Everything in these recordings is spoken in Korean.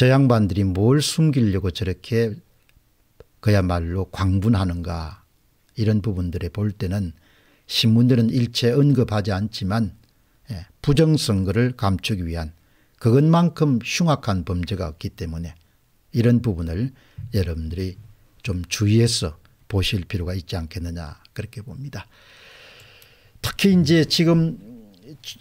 저 양반들이 뭘 숨기려고 저렇게 그야말로 광분하는가 이런 부분들에 볼 때는 신문들은 일체 언급하지 않지만 예, 부정선거를 감추기 위한 그것만큼 흉악한 범죄가 없기 때문에 이런 부분을 여러분들이 좀 주의해서 보실 필요가 있지 않겠느냐 그렇게 봅니다. 특히 이제 지금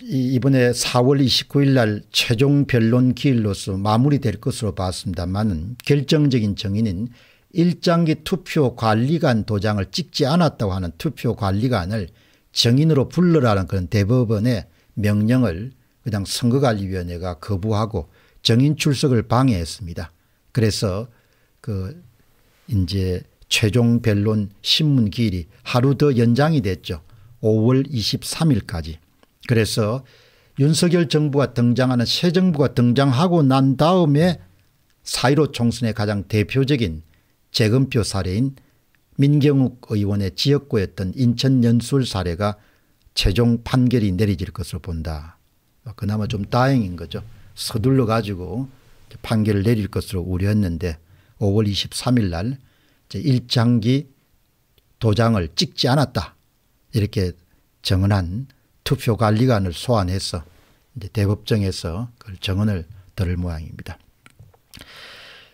이번에 4월 29일 날 최종 변론 기일로서 마무리될 것으로 봤습니다만 결정적인 정인인 일장기 투표관리관 도장을 찍지 않았다고 하는 투표관리관을 정인으로 불러라는 그런 대법원의 명령을 그냥 선거관리위원회가 거부하고 정인 출석을 방해했습니다. 그래서 그 이제 최종 변론 신문 기일이 하루 더 연장이 됐죠. 5월 23일까지. 그래서 윤석열 정부가 등장하는 새 정부가 등장하고 난 다음에 4 1 5 총선의 가장 대표적인 재검표 사례인 민경욱 의원의 지역구였던 인천 연술 수 사례가 최종 판결이 내려질 것으로 본다. 뭐 그나마 좀 다행인 거죠. 서둘러 가지고 판결을 내릴 것으로 우려했는데 5월 23일 날 일장기 도장을 찍지 않았다. 이렇게 정언한 투표관리관을 소환해서 이제 대법정에서 그 정언을 들을 모양입니다.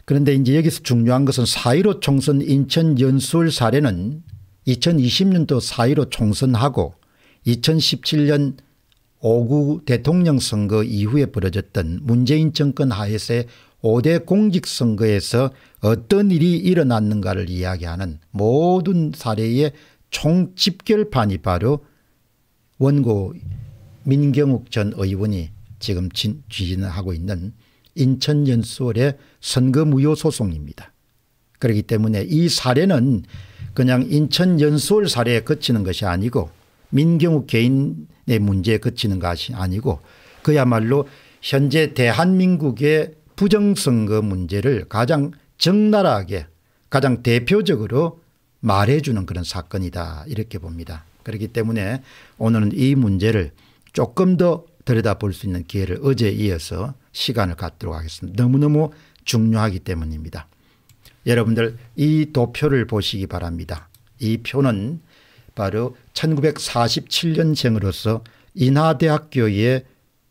그런데 이제 여기서 중요한 것은 4.15 총선 인천 연수울 사례는 2020년도 4.15 총선하고 2017년 5구 대통령 선거 이후에 벌어졌던 문재인 정권 하에서의 5대 공직선거에서 어떤 일이 일어났는가를 이야기하는 모든 사례의 총집결판이 바로 원고 민경욱 전 의원이 지금 진, 추진하고 있는 인천연수월의 선거무효 소송입니다. 그렇기 때문에 이 사례는 그냥 인천연수월 사례에 그치는 것이 아니고 민경욱 개인의 문제에 그치는 것이 아니고 그야말로 현재 대한민국의 부정선거 문제를 가장 적나라하게 가장 대표적으로 말해주는 그런 사건이다 이렇게 봅니다. 그렇기 때문에 오늘은 이 문제를 조금 더 들여다볼 수 있는 기회를 어제 에 이어서 시간을 갖도록 하겠습니다. 너무너무 중요하기 때문입니다. 여러분들 이 도표를 보시기 바랍니다. 이 표는 바로 1947년생으로서 인하대학교의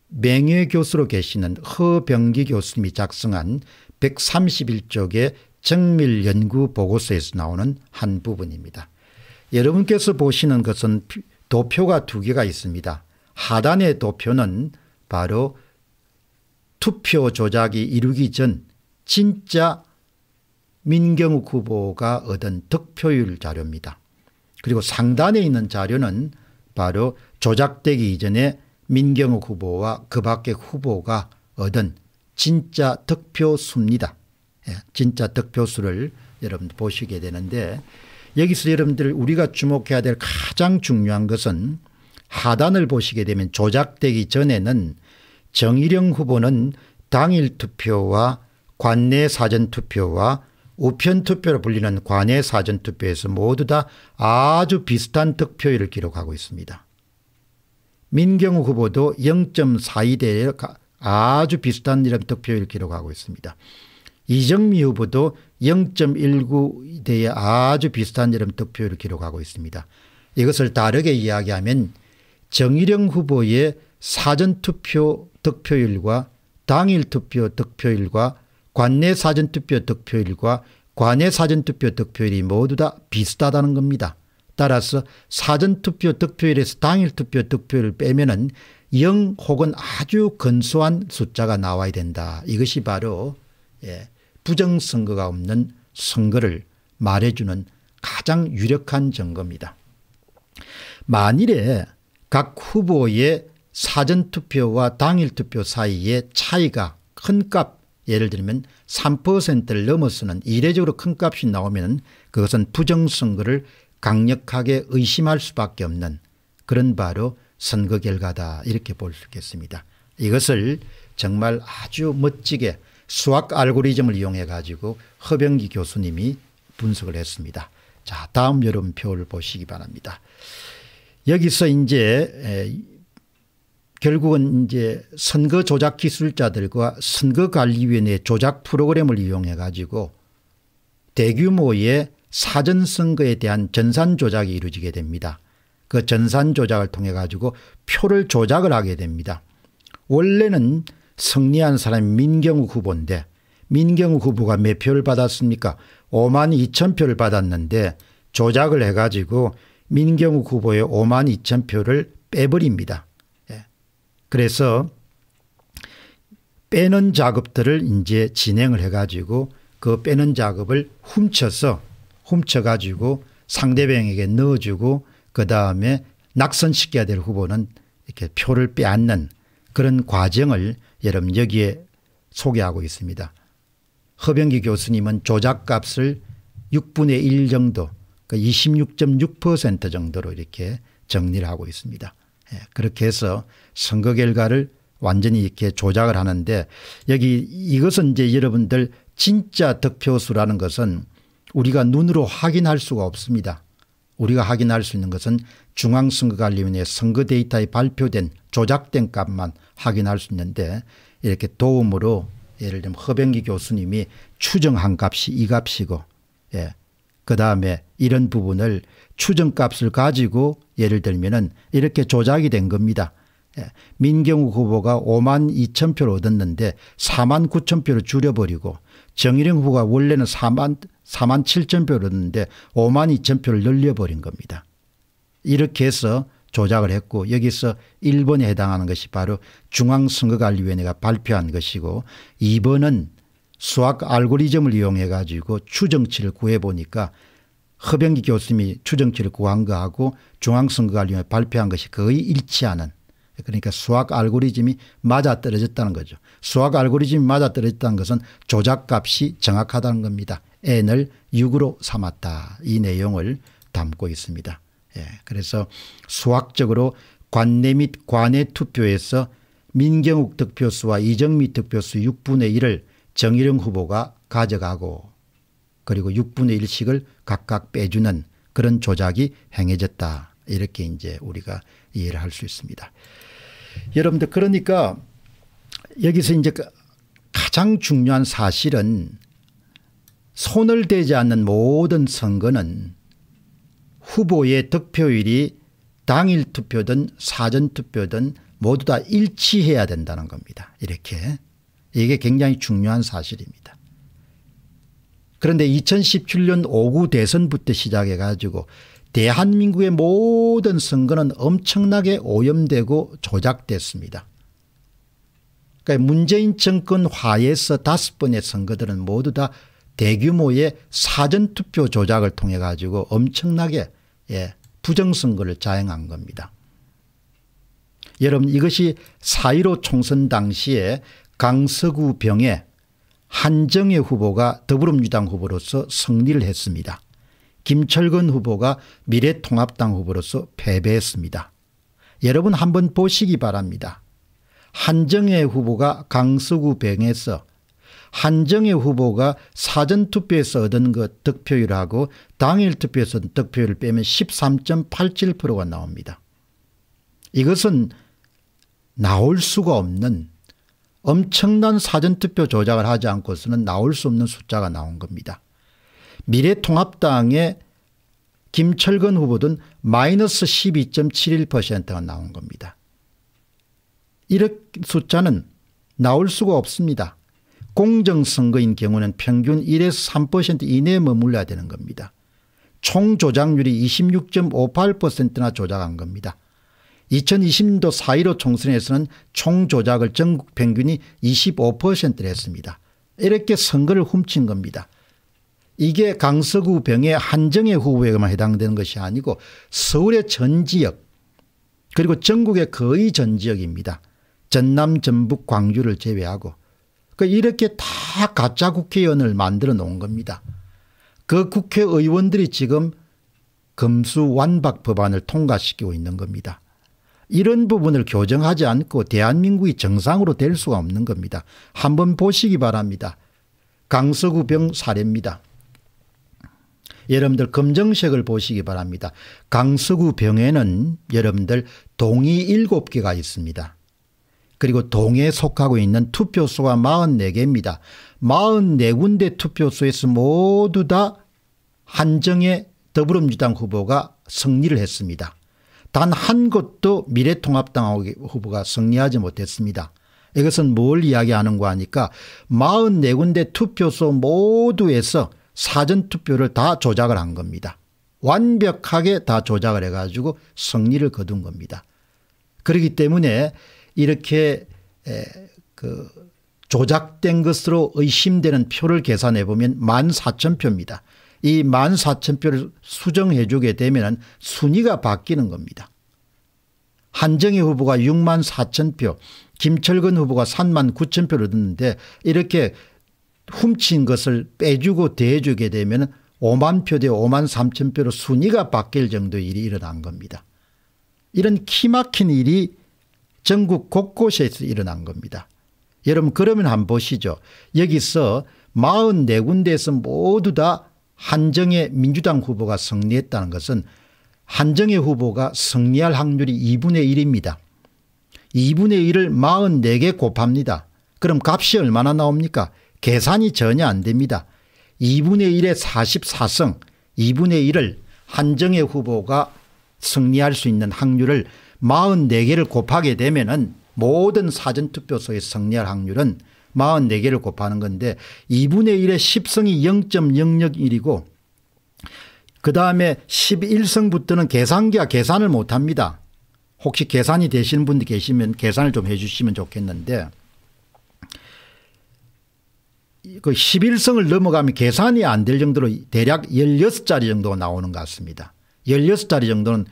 맹예교수로 계시는 허병기 교수님이 작성한 131쪽의 정밀연구 보고서에서 나오는 한 부분입니다. 여러분께서 보시는 것은 도표가 두 개가 있습니다. 하단의 도표는 바로 투표 조작이 이루기 전 진짜 민경욱 후보가 얻은 득표율 자료입니다. 그리고 상단에 있는 자료는 바로 조작되기 이전에 민경욱 후보와 그 밖의 후보가 얻은 진짜 득표수입니다. 예, 진짜 득표수를 여러분 보시게 되는데 여기서 여러분들 우리가 주목해야 될 가장 중요한 것은 하단을 보시게 되면 조작되기 전에는 정일영 후보는 당일 투표와 관내 사전투표와 우편투표로 불리는 관내 사전투표에서 모두 다 아주 비슷한 득표율을 기록하고 있습니다. 민경우 후보도 0.42대 아주 비슷한 이런 득표율을 기록하고 있습니다. 이정미 후보도 0.19대의 아주 비슷한 여름 득표율을 기록하고 있습니다. 이것을 다르게 이야기하면 정일영 후보의 사전투표 득표율과 당일투표 득표율과 관내 사전투표 득표율과 관내 사전투표 득표율이 모두 다 비슷하다는 겁니다. 따라서 사전투표 득표율에서 당일투표 득표율을 빼면 0 혹은 아주 근소한 숫자가 나와야 된다. 이것이 바로 예, 부정선거가 없는 선거를 말해주는 가장 유력한 증거입니다. 만일에 각 후보의 사전투표와 당일투표 사이의 차이가 큰 값, 예를 들면 3%를 넘어서는 이례적으로 큰 값이 나오면 그것은 부정선거를 강력하게 의심할 수밖에 없는 그런 바로 선거 결과다 이렇게 볼 수 있겠습니다. 이것을 정말 아주 멋지게 수학 알고리즘을 이용해 가지고 허병기 교수님이 분석을 했습니다. 자, 다음 여름표를 보시기 바랍니다. 여기서 이제 결국은 이제 선거 조작 기술자들과 선거관리위원회 조작 프로그램을 이용해 가지고 대규모의 사전선거에 대한 전산 조작이 이루어지게 됩니다. 그 전산 조작을 통해 가지고 표를 조작을 하게 됩니다. 원래는 승리한 사람이 민경욱 후보인데 민경욱 후보가 몇 표를 받았습니까 5만 2천 표를 받았는데 조작을 해가지고 민경욱 후보의 5만 2천 표를 빼버립니다. 예. 그래서 빼는 작업들을 이제 진행을 해가지고 그 빼는 작업을 훔쳐서 훔쳐가지고 상대방에게 넣어주고 그 다음에 낙선시켜야 될 후보는 이렇게 표를 빼앗는 그런 과정을 여러분 여기에 소개하고 있습니다. 허병기 교수님은 조작값을 6분의 1 정도 그러니까 26.6% 정도로 이렇게 정리를 하고 있습니다. 예, 그렇게 해서 선거 결과를 완전히 이렇게 조작을 하는데 여기 이것은 이제 여러분들 진짜 득표수라는 것은 우리가 눈으로 확인할 수가 없습니다. 우리가 확인할 수 있는 것은 중앙선거관리위원회 선거 데이터에 발표된 조작된 값만 확인할 수 있는데 이렇게 도움으로 예를 들면 허병기 교수님이 추정한 값이 이 값이고 예. 그 다음에 이런 부분을 추정값을 가지고 예를 들면은 이렇게 조작이 된 겁니다. 예. 민경욱 후보가 5만 2천 표를 얻었는데 4만 9천 표를 줄여버리고 정일영 후보가 원래는 4만 4만 7천 표였는데 5만 2천 표를 늘려버린 겁니다. 이렇게 해서 조작을 했고 여기서 1번에 해당하는 것이 바로 중앙선거관리위원회가 발표한 것이고 2번은 수학 알고리즘을 이용해 가지고 추정치를 구해 보니까 허병기 교수님이 추정치를 구한 거하고 중앙선거관리위원회 발표한 것이 거의 일치하는 그러니까 수학 알고리즘이 맞아떨어졌다는 거죠. 수학 알고리즘이 맞아떨어졌다는 것은 조작값이 정확하다는 겁니다. n을 6으로 삼았다. 이 내용을 담고 있습니다. 예, 그래서 수학적으로 관내 및 관외 투표에서 민경욱 득표수와 이정미 득표수 6분의 1을 정일영 후보가 가져가고 그리고 6분의 1씩을 각각 빼주는 그런 조작이 행해졌다. 이렇게 이제 우리가 이해를 할 수 있습니다. 여러분들 그러니까 여기서 이제 그 가장 중요한 사실은 손을 대지 않는 모든 선거는 후보의 득표율이 당일 투표든 사전 투표든 모두 다 일치해야 된다는 겁니다. 이렇게 이게 굉장히 중요한 사실입니다. 그런데 2017년 5구 대선부터 시작해 가지고 대한민국의 모든 선거는 엄청나게 오염되고 조작됐습니다. 그러니까 문재인 정권 하에서 다섯 번의 선거들은 모두 다 대규모의 사전투표 조작을 통해 가지고 엄청나게 예, 부정선거를 자행한 겁니다. 여러분 이것이 4.15 총선 당시에 강서구 병에 한정혜 후보가 더불어민주당 후보로서 승리를 했습니다. 김철근 후보가 미래통합당 후보로서 패배했습니다. 여러분 한번 보시기 바랍니다. 한정혜 후보가 강서구 병에서 한정혜 후보가 사전투표에서 얻은 그 득표율하고 당일투표에서 는 득표율을 빼면 13.87%가 나옵니다. 이것은 나올 수가 없는 엄청난 사전투표 조작을 하지 않고서는 나올 수 없는 숫자가 나온 겁니다. 미래통합당의 김철근 후보든 마이너스 12.71%가 나온 겁니다. 이렇 숫자는 나올 수가 없습니다. 공정선거인 경우는 평균 1에서 3% 이내에 머물러야 되는 겁니다. 총 조작률이 26.58%나 조작한 겁니다. 2020년도 4.15 총선에서는 총 조작을 전국 평균이 25%를 했습니다. 이렇게 선거를 훔친 겁니다. 이게 강서구 병의 한정의 후보에만 해당되는 것이 아니고 서울의 전 지역 그리고 전국의 거의 전 지역입니다. 전남 전북 광주를 제외하고 그 이렇게 다 가짜 국회의원을 만들어 놓은 겁니다. 그 국회의원들이 지금 금수완박 법안을 통과시키고 있는 겁니다. 이런 부분을 교정하지 않고 대한민국이 정상으로 될 수가 없는 겁니다. 한번 보시기 바랍니다. 강서구 병 사례입니다. 여러분들 검정색을 보시기 바랍니다. 강서구 병에는 여러분들 동이 7개가 있습니다. 그리고 동에 속하고 있는 투표소가 44개입니다. 44군데 투표소에서 모두 다 한정의 더불어민주당 후보가 승리를 했습니다. 단 한 곳도 미래통합당 후보가 승리하지 못했습니다. 이것은 뭘 이야기하는가 하니까 44군데 투표소 모두에서 사전투표를 다 조작을 한 겁니다. 완벽하게 다 조작을 해가지고 승리를 거둔 겁니다. 그렇기 때문에 이렇게 그 조작된 것으로 의심되는 표를 계산해 보면 14,000표입니다. 이 14,000표를 수정해 주게 되면 순위가 바뀌는 겁니다. 한정희 후보가 6만 4천 표, 김철근 후보가 3만 9천 표를 듣는데 이렇게 훔친 것을 빼주고 대해주게 되면 5만 표대 5만 3천 표로 순위가 바뀔 정도의 일이 일어난 겁니다. 이런 키막힌 일이 전국 곳곳에서 일어난 겁니다. 여러분 그러면 한번 보시죠. 여기서 44군데에서 모두 다 한정의 민주당 후보가 승리했다는 것은 한정의 후보가 승리할 확률이 2분의 1입니다. 2분의 1을 44개 곱합니다. 그럼 값이 얼마나 나옵니까? 계산이 전혀 안 됩니다. 2분의 1의 44승 2분의 1을 한정의 후보가 승리할 수 있는 확률을 44개를 곱하게 되면은 모든 사전투표소의 승리할 확률은 44개를 곱하는 건데 2분의 1의 10승이 0.001이고 그 다음에 11승부터는 계산기와 계산을 못합니다. 혹시 계산이 되시는 분들 계시면 계산을 좀 해 주시면 좋겠는데 그 11성을 넘어가면 계산이 안 될 정도로 대략 16자리 정도 나오는 것 같습니다. 16자리 정도는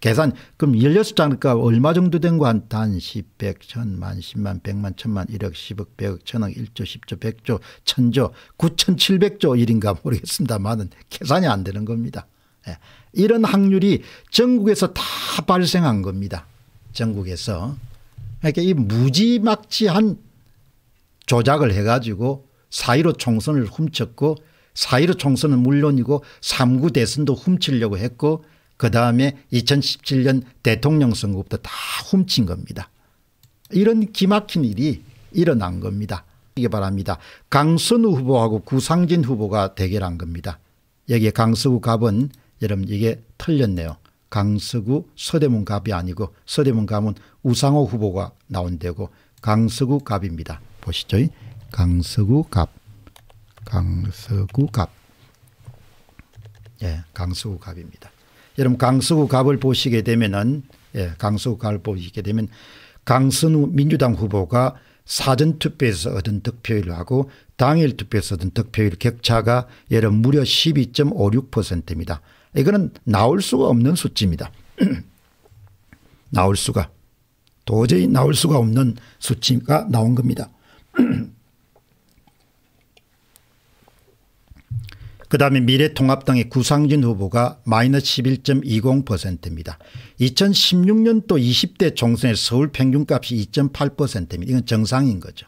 계산 그럼 16장이니까 얼마 정도 된 거 한단 10, 100, 1000, 만, 10만, 100만, 1000만, 1억, 10억, 100억, 1000억, 1조, 10조, 100조, 1000조, 9700조 일인가 모르겠습니다만은 계산이 안 되는 겁니다. 예. 이런 확률이 전국에서 다 발생한 겁니다. 전국에서. 그러니까 이 무지막지한 조작을 해가지고 4.15 총선을 훔쳤고 4.15 총선은 물론이고 3구 대선도 훔치려고 했고 그다음에 2017년 대통령 선거부터 다 훔친 겁니다. 이런 기막힌 일이 일어난 겁니다. 이게 바랍니다. 강선우 후보하고 구상진 후보가 대결한 겁니다. 여기에 강서구 갑은 여러분 이게 틀렸네요. 강서구 서대문 갑이 아니고 서대문 갑은 우상호 후보가 나온 데고 강서구 갑입니다. 보시죠. 강서구 갑. 강서구 갑. 예, 강서구 갑입니다. 여러분 강서구 갑을 보시게 되면은 예, 강서구 갑을 보시게 되면 강선우 민주당 후보가 사전투표에서 얻은 득표율하고 당일 투표에서 얻은 득표율 격차가 예를 무려 12.56%입니다. 이거는 나올 수가 없는 수치입니다. 나올 수가 도저히 나올 수가 없는 수치가 나온 겁니다. 그다음에 미래통합당의 구상진 후보가 마이너스 11.20%입니다. 2016년도 20대 총선의 서울 평균값이 2.8%입니다. 이건 정상인 거죠.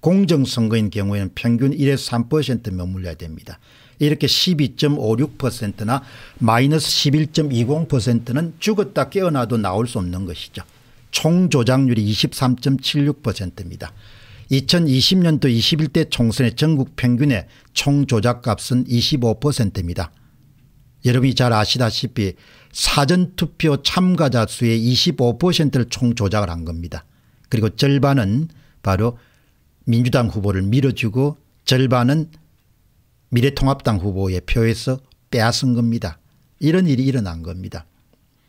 공정선거인 경우에는 평균 1에서 3% 머물려야 됩니다. 이렇게 12.56%나 마이너스 11.20%는 죽었다 깨어나도 나올 수 없는 것이죠. 총조작률이 23.76%입니다. 2020년도 21대 총선의 전국 평균의 총조작값은 25%입니다. 여러분이 잘 아시다시피 사전투표 참가자 수의 25%를 총조작을 한 겁니다. 그리고 절반은 바로 민주당 후보를 밀어주고 절반은 미래통합당 후보의 표에서 빼앗은 겁니다. 이런 일이 일어난 겁니다.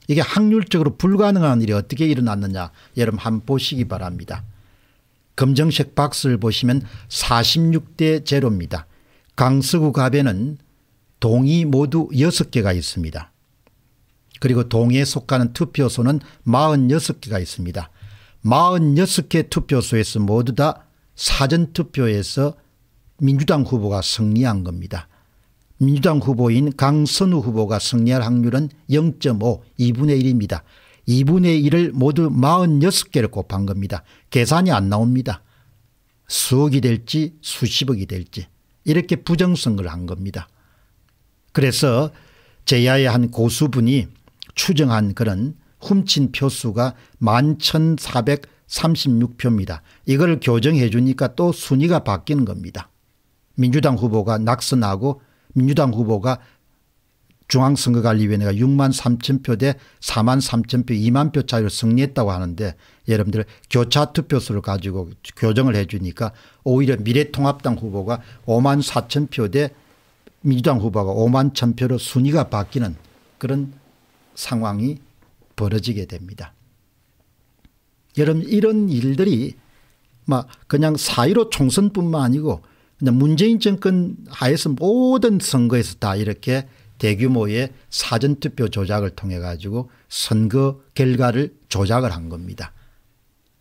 이게 확률적으로 불가능한 일이 어떻게 일어났느냐 여러분 한번 보시기 바랍니다. 검정색 박스를 보시면 46대 제로입니다. 강서구 갑에는 동이 모두 6개가 있습니다. 그리고 동에 속하는 투표소는 46개가 있습니다. 46개 투표소에서 모두 다 사전투표에서 민주당 후보가 승리한 겁니다. 민주당 후보인 강선우 후보가 승리할 확률은 0.5 2분의 1입니다. 2분의 1을 모두 46개를 곱한 겁니다. 계산이 안 나옵니다. 수억이 될지 수십억이 될지 이렇게 부정성을 한 겁니다. 그래서 제야의 한 고수분이 추정한 그런 훔친 표수가 11,436표입니다. 이걸 교정해 주니까 또 순위가 바뀌는 겁니다. 민주당 후보가 낙선하고 민주당 후보가 중앙선거관리위원회가 6만 3천 표 대 4만 3천 표 2만 표 차이로 승리했다고 하는데 여러분들 교차 투표수를 가지고 교정을 해 주니까 오히려 미래통합당 후보가 5만 4천 표 대 민주당 후보가 5만 1천 표로 순위가 바뀌는 그런 상황이 벌어지게 됩니다. 여러분 이런 일들이 막 그냥 사의로 총선뿐만 아니고 문재인 정권 하에서 모든 선거에서 다 이렇게 대규모의 사전투표 조작을 통해 가지고 선거 결과를 조작을 한 겁니다.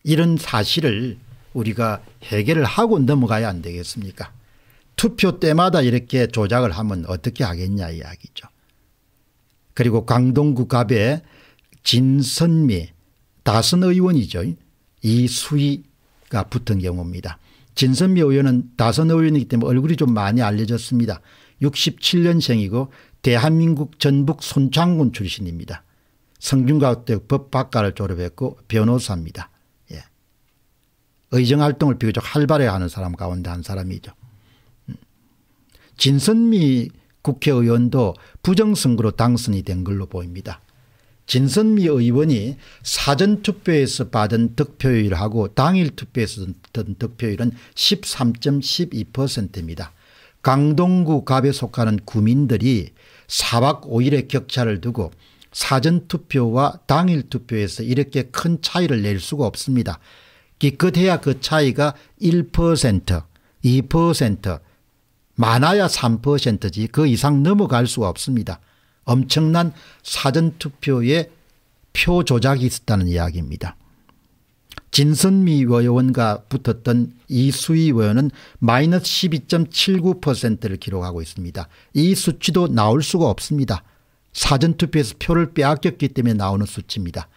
이런 사실을 우리가 해결을 하고 넘어가야 안 되겠습니까 투표 때마다 이렇게 조작을 하면 어떻게 하겠냐 이야기죠. 그리고 광동구 갑의 진선미 다선 의원이죠. 이 수위가 붙은 경우입니다. 진선미 의원은 다선 의원이기 때문에 얼굴이 좀 많이 알려졌습니다. 67년생이고 대한민국 전북 손창군 출신입니다. 성균관대 법학과를 졸업했고 변호사입니다. 예. 의정활동을 비교적 활발히 하는 사람 가운데 한 사람이죠. 음. 진선미 국회의원도 부정선거로 당선이 된 걸로 보입니다. 진선미 의원이 사전투표에서 받은 득표율하고 당일 투표에서 든 득표율은 13.12%입니다. 강동구 갑에 속하는 구민들이 4박 5일의 격차를 두고 사전투표와 당일투표에서 이렇게 큰 차이를 낼 수가 없습니다. 기껏해야 그 차이가 1% 2% 많아야 3%지 그 이상 넘어갈 수가 없습니다. 엄청난 사전투표의 표 조작이 있었다는 이야기입니다. 진선미 의원과 붙었던 이수희 의원은 마이너스 12.79%를 기록하고 있습니다. 이 수치도 나올 수가 없습니다. 사전투표에서 표를 빼앗겼기 때문에 나오는 수치입니다.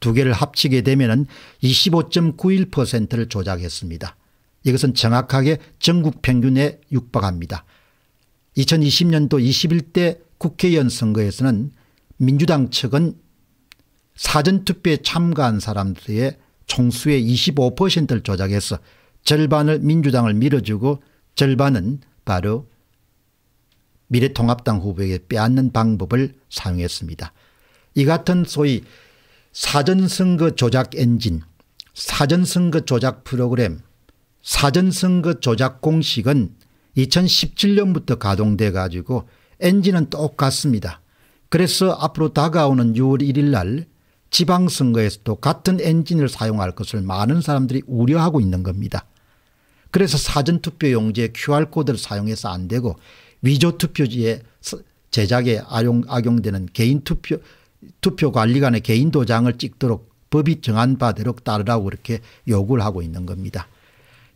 두 개를 합치게 되면 25.91%를 조작했습니다. 이것은 정확하게 전국 평균에 육박합니다. 2020년도 21대 국회의원 선거에서는 민주당 측은 사전투표에 참가한 사람들의 총수의 25%를 조작해서 절반을 민주당을 밀어주고 절반은 바로 미래통합당 후보에게 빼앗는 방법을 사용했습니다. 이 같은 소위 사전선거 조작 엔진 사전선거 조작 프로그램 사전선거 조작 공식은 2017년부터 가동돼 가지고 엔진은 똑같습니다. 그래서 앞으로 다가오는 6월 1일 날 지방선거에서도 같은 엔진을 사용할 것을 많은 사람들이 우려하고 있는 겁니다. 그래서 사전투표 용지에 QR코드를 사용해서 안 되고 위조투표지의 제작에 악용, 되는 개인투표 투표관리관의 개인도장을 찍도록 법이 정한 바대로 따르라고 그렇게 요구를 하고 있는 겁니다.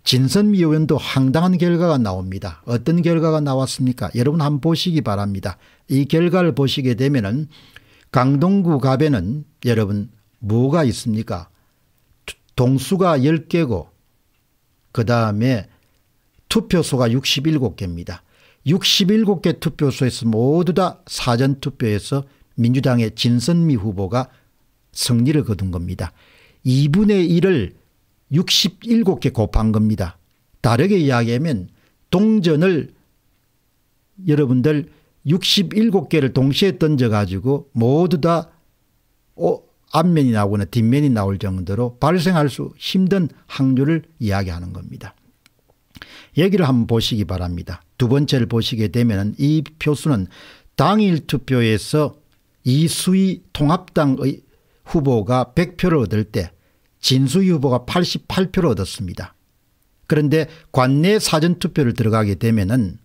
진선미 의원도 황당한 결과가 나옵니다. 어떤 결과가 나왔습니까? 여러분 한번 보시기 바랍니다. 이 결과를 보시게 되면 은 강동구 갑에는 여러분 뭐가 있습니까? 동수가 10개고 그 다음에 투표소가 67개입니다. 67개 투표소에서 모두 다 사전투표에서 민주당의 진선미 후보가 승리를 거둔 겁니다. 2분의 1을 67개 곱한 겁니다. 다르게 이야기하면 동전을 여러분들 67개를 동시에 던져가지고 모두 다 오, 어, 앞면이 나오거나 뒷면이 나올 정도로 발생할 수 힘든 확률을 이야기하는 겁니다. 얘기를 한번 보시기 바랍니다. 두 번째를 보시게 되면 이 표수는 당일 투표에서 이수희 통합당의 후보가 100표를 얻을 때 진수희 후보가 88표를 얻었습니다. 그런데 관내 사전투표를 들어가게 되면 은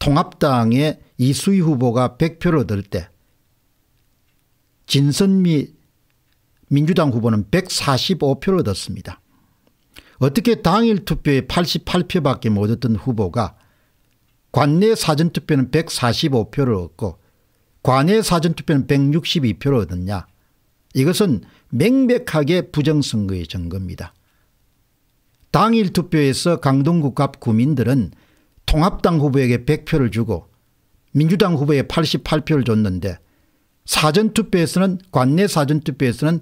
통합당의 이수희 후보가 100표를 얻을 때 진선미 민주당 후보는 145표를 얻었습니다. 어떻게 당일 투표에 88표밖에 못 얻던 후보가 관내 사전투표는 145표를 얻고 관내 사전투표는 162표를 얻었냐 이것은 명백하게 부정선거의 증거입니다. 당일 투표에서 강동국 갑 구민들은 통합당 후보에게 100표를 주고 민주당 후보에 88표를 줬는데 사전투표에서는 관내 사전투표에서는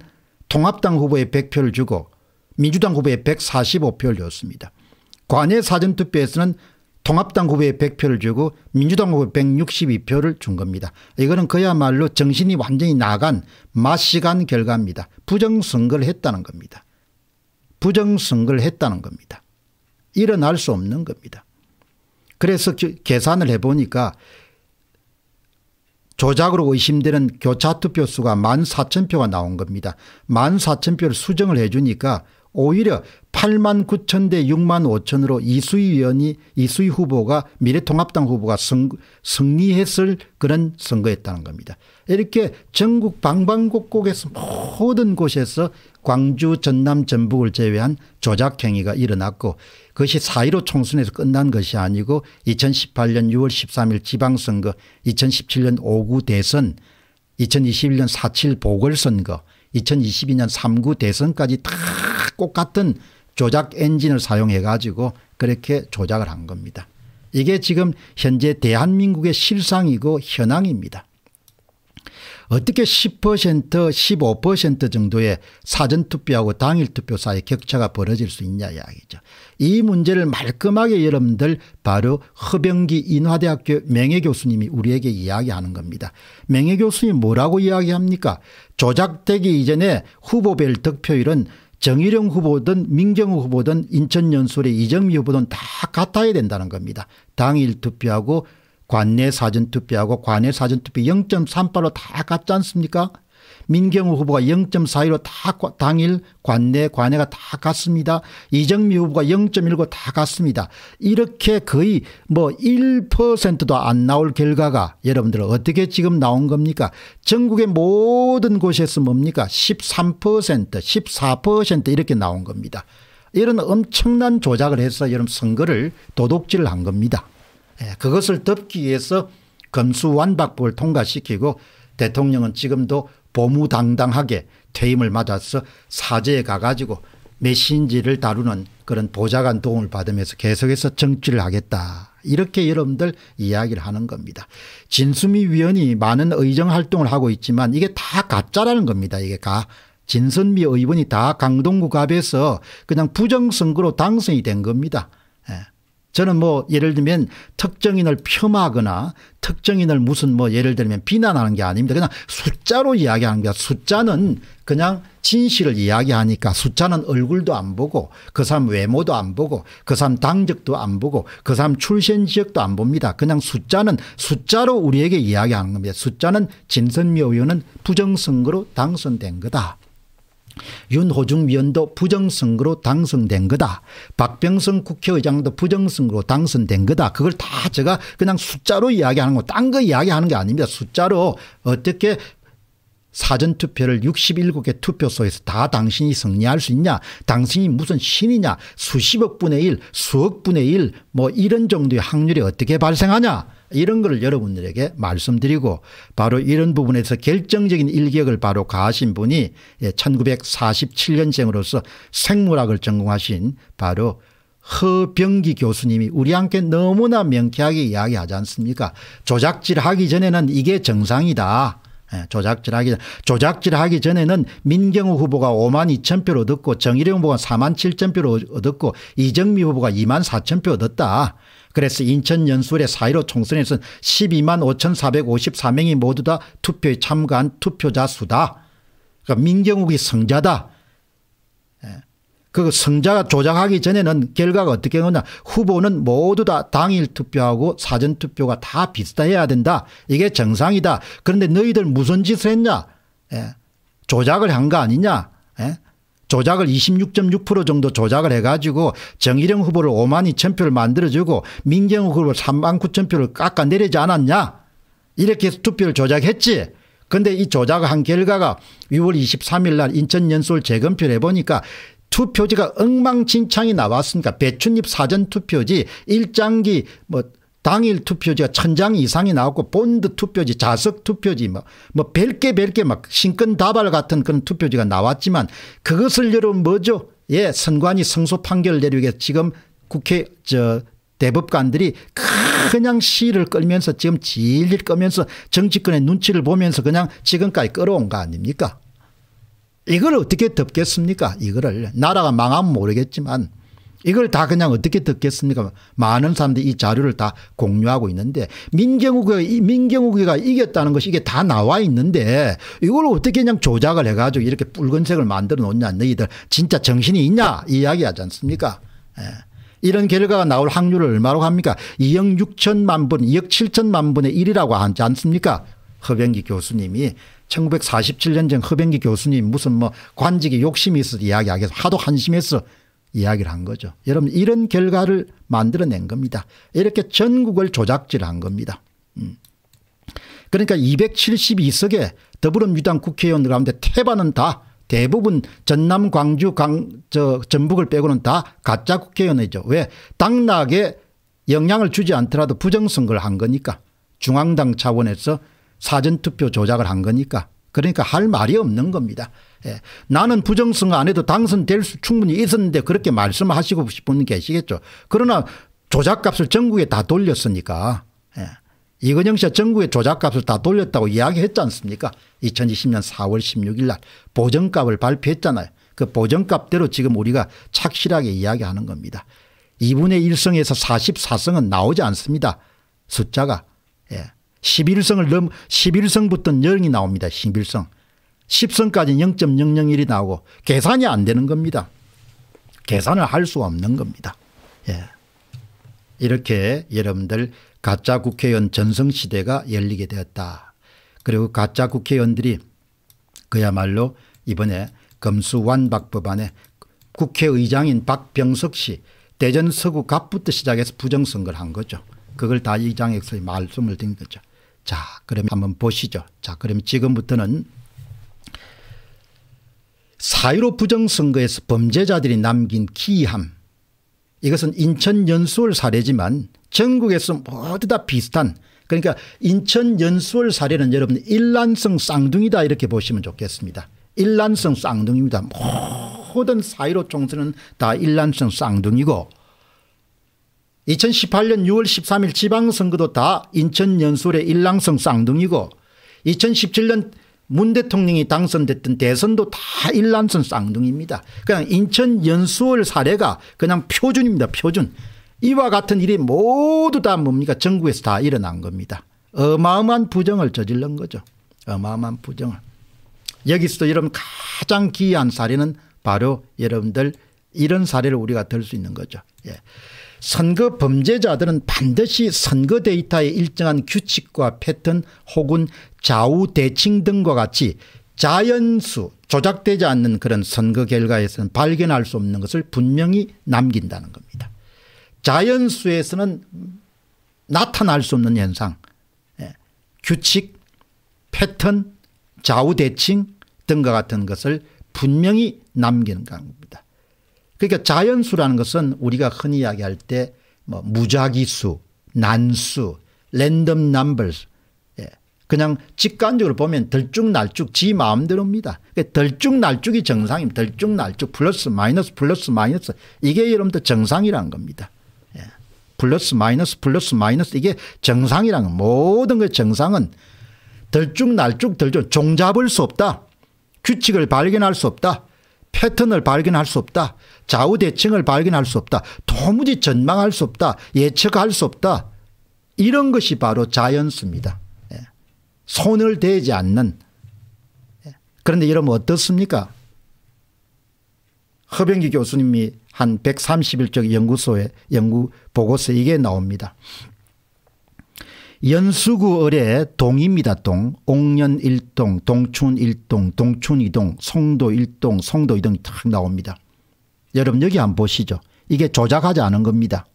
통합당 후보에 100표를 주고 민주당 후보에 145표를 줬습니다. 관내 사전투표에서는 통합당 후보에 100표를 주고 민주당 후보에 162표를 준 겁니다. 이거는 그야말로 정신이 완전히 나간 맛시간 결과입니다. 부정선거를 했다는 겁니다. 부정선거를 했다는 겁니다. 일어날 수 없는 겁니다. 그래서 계산을 해보니까 조작으로 의심되는 교차투표수가 14,000표가 나온 겁니다. 14,000표를 수정을 해주니까 오히려 8만 9천 대 6만 5천으로 이수희 의원이 이수희 후보가 미래통합당 후보가 승, 승리했을 그런 선거였다는 겁니다. 이렇게 전국 방방곡곡에서 모든 곳에서 광주, 전남, 전북을 제외한 조작 행위가 일어났고 그것이 4.15 총선에서 끝난 것이 아니고 2018년 6월 13일 지방선거 2017년 5구 대선 2021년 4.7 보궐선거 2022년 3구 대선까지 다 똑같은 조작 엔진을 사용해 가지고 그렇게 조작을 한 겁니다. 이게 지금 현재 대한민국의 실상이고 현황입니다. 어떻게 10% 15% 정도의 사전투표하고 당일투표 사이 격차가 벌어질 수 있냐 이야기죠. 이 문제를 말끔하게 여러분들 바로 허병기 인화대학교 명예교수님이 우리에게 이야기하는 겁니다. 명예교수님 뭐라고 이야기합니까 조작되기 이전에 후보별 득표율은 정일영 후보든 민경우 후보든 인천연수의 이정미 후보든 다 같아야 된다는 겁니다. 당일 투표하고 관내 사전투표하고 관외 사전투표 0.38로 다 같지 않습니까 민경우 후보가 0.42로 다 당일 관내 관외가 다같습니다 이정미 후보가 0.19다같습니다 이렇게 거의 뭐 1%도 안 나올 결과가 여러분들 어떻게 지금 나온 겁니까 전국의 모든 곳에서 뭡니까 13% 14% 이렇게 나온 겁니다. 이런 엄청난 조작을 해서 여러분 선거를 도둑질을 한 겁니다. 예, 그것을 덮기 위해서 검수완박법을 통과시키고 대통령은 지금도 보무당당하게 퇴임을 맞아서 사제에 가가지고 메신지를 다루는 그런 보좌관 도움을 받으면서 계속해서 정치를 하겠다. 이렇게 여러분들 이야기를 하는 겁니다. 진수미 위원이 많은 의정활동을 하고 있지만 이게 다 가짜라는 겁니다. 이게 가. 진선미 의원이 다 강동구 갑에서 그냥 부정선거로 당선이 된 겁니다. 예. 저는 뭐 예를 들면 특정인을 폄하하거나 특정인을 무슨 뭐 예를 들면 비난하는 게 아닙니다. 그냥 숫자로 이야기하는 거야. 숫자는 그냥 진실을 이야기하니까 숫자는 얼굴도 안 보고 그 사람 외모도 안 보고 그 사람 당적도 안 보고 그 사람 출신 지역도 안 봅니다. 그냥 숫자는 숫자로 우리에게 이야기하는 겁니다. 숫자는 진선미 의원은 부정선거로 당선된 거다. 윤호중 위원도 부정선거로 당선된 거다. 박병성 국회의장도 부정선거로 당선된 거다. 그걸 다 제가 그냥 숫자로 이야기하는 거, 딴 거 이야기하는 게 아닙니다. 숫자로 어떻게 사전투표를 6 1개 투표소에서 다 당신이 승리할 수 있냐 당신이 무슨 신이냐 수십억 분의 일 수억 분의 일 뭐 이런 정도의 확률이 어떻게 발생하냐 이런 걸 여러분들에게 말씀드리고 바로 이런 부분에서 결정적인 일격을 바로 가하신 분이 1947년생으로서 예, 생물학을 전공하신 바로 허병기 교수님이 우리한테 너무나 명쾌하게 이야기하지 않습니까 조작질 하기 전에는 이게 정상이다. 예, 조작질 하기 조작질 하기 전에는 민경우 후보가 5만 2천 표를 얻었고 정일영 후보가 4만 7천 표를 얻었고 이정미 후보가 2만 4천 표 얻었다. 그래서 인천 연수의 사1로 총선에서는 12만 5,454명이 모두 다 투표에 참가한 투표자 수다. 그러니까 민경욱이 성자다. 예. 그 성자가 조작하기 전에는 결과가 어떻게 느냐 후보는 모두 다 당일 투표하고 사전 투표가 다 비슷해야 된다. 이게 정상이다. 그런데 너희들 무슨 짓을 했냐. 예. 조작을 한 거 아니냐. 예. 조작을 26.6% 정도 조작을 해가지고 정일영 후보를 5만 2천 표를 만들어주고 민경욱 후보를 3만 9천 표를 깎아내리지 않았냐 이렇게 해서 투표를 조작했지. 근데 이 조작한 결과가 6월 23일 날 인천 연수를 재검표를 해보니까 투표지가 엉망진창이 나왔으니까 배춧잎 사전투표지 일장기 뭐 당일 투표지가 천장 이상이 나왔고 본드 투표지 자석 투표지 뭐, 뭐 별게 별게 막신근다발 같은 그런 투표지가 나왔지만 그것을 여러분 뭐죠 예 선관위 성소 판결을 내리게 지금 국회 저 대법관들이 그냥 시를 끌면서 지금 질질 끌면서 정치권의 눈치를 보면서 그냥 지금까지 끌어온 거 아닙니까 이걸 어떻게 덮겠습니까 이거를 나라가 망하면 모르겠지만 이걸 다 그냥 어떻게 듣겠습니까? 많은 사람들이 이 자료를 다 공유하고 있는데 민경욱이 민경욱이가 이겼다는 것이 이게 다 나와 있는데 이걸 어떻게 그냥 조작을 해가지고 이렇게 붉은색을 만들어 놓냐 너희들 진짜 정신이 있냐 이야기하지 않습니까? 예. 이런 결과가 나올 확률을 얼마로 합니까? 2억 6천만 분, 2억 7천만 분의 1이라고 하지 않습니까? 허병기 교수님이 1947년 전 허병기 교수님 무슨 뭐 관직에 욕심이 있어 이야기하겠어. 하도 한심해서 이야기를 한 거죠. 여러분 이런 결과를 만들어낸 겁니다. 이렇게 전국을 조작질한 겁니다. 음. 그러니까 2 7 2석에 더불어민주당 국회의원들 가운데 태반은 다 대부분 전남 광주 강, 저, 전북을 빼고는 다 가짜 국회의원이죠. 왜 당락에 영향을 주지 않더라도 부정선거를 한 거니까 중앙당 차원에서 사전투표 조작을 한 거니까 그러니까 할 말이 없는 겁니다. 예. 나는 부정선안 해도 당선될 수 충분히 있었는데 그렇게 말씀하시고 싶은 계시겠죠. 그러나 조작값을 전국에 다 돌렸으니까 예. 이건영 씨가 전국에 조작값을 다 돌렸다고 이야기했지 않습니까 2020년 4월 16일 날 보정값을 발표했잖아요. 그 보정값대로 지금 우리가 착실하게 이야기하는 겁니다. 2분의 1성에서 44성은 나오지 않습니다. 숫자가. 예. 11성을 넘 11성 붙은 0이 나옵니다. 11성. 10성까지 0.001이 나오고 계산이 안 되는 겁니다. 계산을 할 수 없는 겁니다. 예. 이렇게 여러분들 가짜 국회의원 전성시대가 열리게 되었다. 그리고 가짜 국회의원들이 그야말로 이번에 검수완박법안에 국회의장인 박병석 씨 대전 서구 갑부터 시작해서 부정선거를 한 거죠. 그걸 다 이장에서 말씀을 드린 거죠. 자, 그럼 한번 보시죠. 자, 그럼 지금부터는 사유로 부정선거에서 범죄자들이 남긴 기이함 이것은 인천 연수월 사례지만 전국에서 모두 다 비슷한 그러니까 인천 연수월 사례는 여러분 일란성 쌍둥이다 이렇게 보시면 좋겠습니다. 일란성 쌍둥이입니다. 모든 사이로 총선은 다 일란성 쌍둥이고 2018년 6월 13일 지방선거도 다 인천 연술의 일랑성 쌍둥이고 2017년 문 대통령이 당선됐던 대선도 다 일란선 쌍둥이입니다. 그냥 인천 연수월 사례가 그냥 표준입니다. 표준. 이와 같은 일이 모두 다 뭡니까 전국에서 다 일어난 겁니다. 어마어마한 부정을 저질른 거죠. 어마어마한 부정을. 여기서도 여러분 가장 기이한 사례는 바로 여러분들 이런 사례를 우리가 들 수 있는 거죠. 예. 선거 범죄자들은 반드시 선거 데이터에 일정한 규칙과 패턴 혹은 좌우 대칭 등과 같이 자연수 조작되지 않는 그런 선거 결과에서는 발견할 수 없는 것을 분명히 남긴다는 겁니다. 자연수에서는 나타날 수 없는 현상 예. 규칙 패턴 좌우 대칭 등과 같은 것을 분명히 남기는 겁니다. 그러니까 자연수라는 것은 우리가 흔히 이야기할 때뭐 무작위수, 난수, 랜덤 넘버스 예. 그냥 직관적으로 보면 들쭉날쭉 지 마음대로입니다. 그러니까 들쭉날쭉이 정상입니다. 들쭉날쭉 플러스 마이너스 플러스 마이너스 이게 여러분들 정상이라는 겁니다. 예. 플러스 마이너스 플러스 마이너스 이게 정상이라는 겁니다. 모든 것 정상은 들쭉날쭉 들쭉 종잡을 수 없다. 규칙을 발견할 수 없다. 패턴을 발견할 수 없다. 좌우대칭을 발견할 수 없다. 도무지 전망할 수 없다. 예측할 수 없다. 이런 것이 바로 자연수입니다. 예. 손을 대지 않는. 예. 그런데 여러분 어떻습니까? 허병기 교수님이 한 131쪽 연구소에 연구 보고서 이게 나옵니다. 연수구 을의 동입니다. 동. 옥년 1동, 동춘 1동, 동춘 2동, 송도 1동, 송도 2동이 탁 나옵니다. 여러분 여기 안 보시죠. 이게 조작하지 않은 겁니다.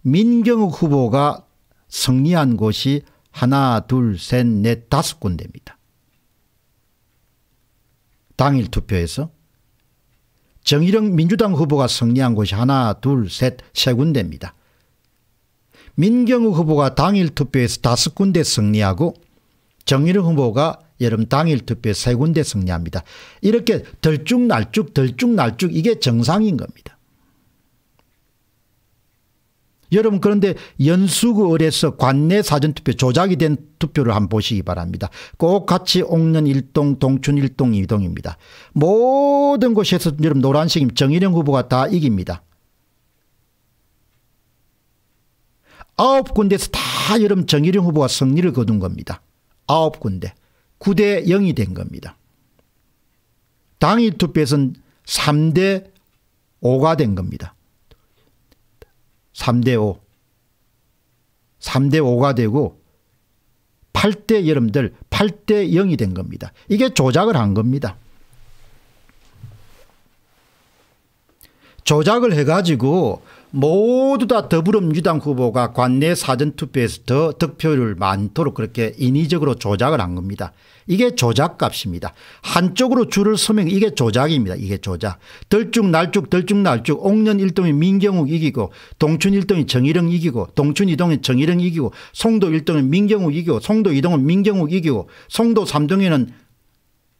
민경욱 후보가 승리한 곳이 하나 둘셋넷 다섯 군데입니다. 당일 투표에서 정일영 민주당 후보가 승리한 곳이 하나 둘셋세 군데입니다. 민경욱 후보가 당일 투표에서 다섯 군데 승리하고 정일영 후보가 여름 당일 투표에 세 군데 승리합니다. 이렇게 덜쭉날쭉 덜쭉날쭉 이게 정상인 겁니다. 여러분 그런데 연수구 을에서 관내 사전투표 조작이 된 투표를 한번 보시기 바랍니다. 꼭 같이 옥년 1동 동춘 1동 2동입니다. 모든 곳에서 여러분 노란색임 정일영 후보가 다 이깁니다. 아홉 군데에서 다 여름 정일영 후보가 승리를 거둔 겁니다. 아홉 군데. 9대 0이 된 겁니다. 당일 투표에서는 3대 5가 된 겁니다. 3대 5. 3대 5가 되고 8대 여러분들 8대 0이 된 겁니다. 이게 조작을 한 겁니다. 조작을 해가지고 모두 다 더불어민주당 후보가 관내 사전투표에서 더 득표율 을 많도록 그렇게 인위적으로 조작을 한 겁니다. 이게 조작값입니다. 한쪽으로 줄을 서면 이게 조작입니다. 이게 조작. 덜쭉날쭉 덜쭉날쭉 옥년 1등이 민경욱 이기고 동춘 1등이 정일영 이기고 동춘 2등이 정일영 이기고 송도 1등이 민경욱 이기고 송도 2등은 민경욱 이기고 송도 3등에는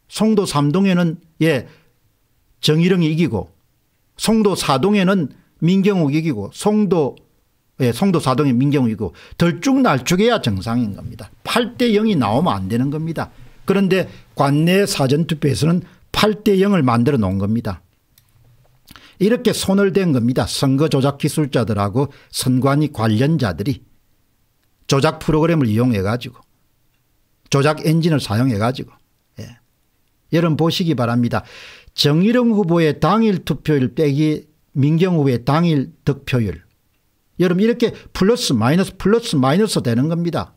송도 3동에는 예 정일영이 이기고 송도 사동에는 민경욱이고 송도 예, 송도 사동에 민경욱이고 덜쭉날쭉해야 정상인 겁니다. 8대 0이 나오면 안 되는 겁니다. 그런데 관내 사전투표에서는 8대 0을 만들어 놓은 겁니다. 이렇게 손을 댄 겁니다. 선거 조작 기술자들하고 선관위 관련자들이 조작 프로그램을 이용해 가지고 조작 엔진을 사용해 가지고 예. 여러분 보시기 바랍니다. 정일영 후보의 당일 투표율 빼기 민경 후보의 당일 득표율. 여러분 이렇게 플러스 마이너스 플러스 마이너스 되는 겁니다.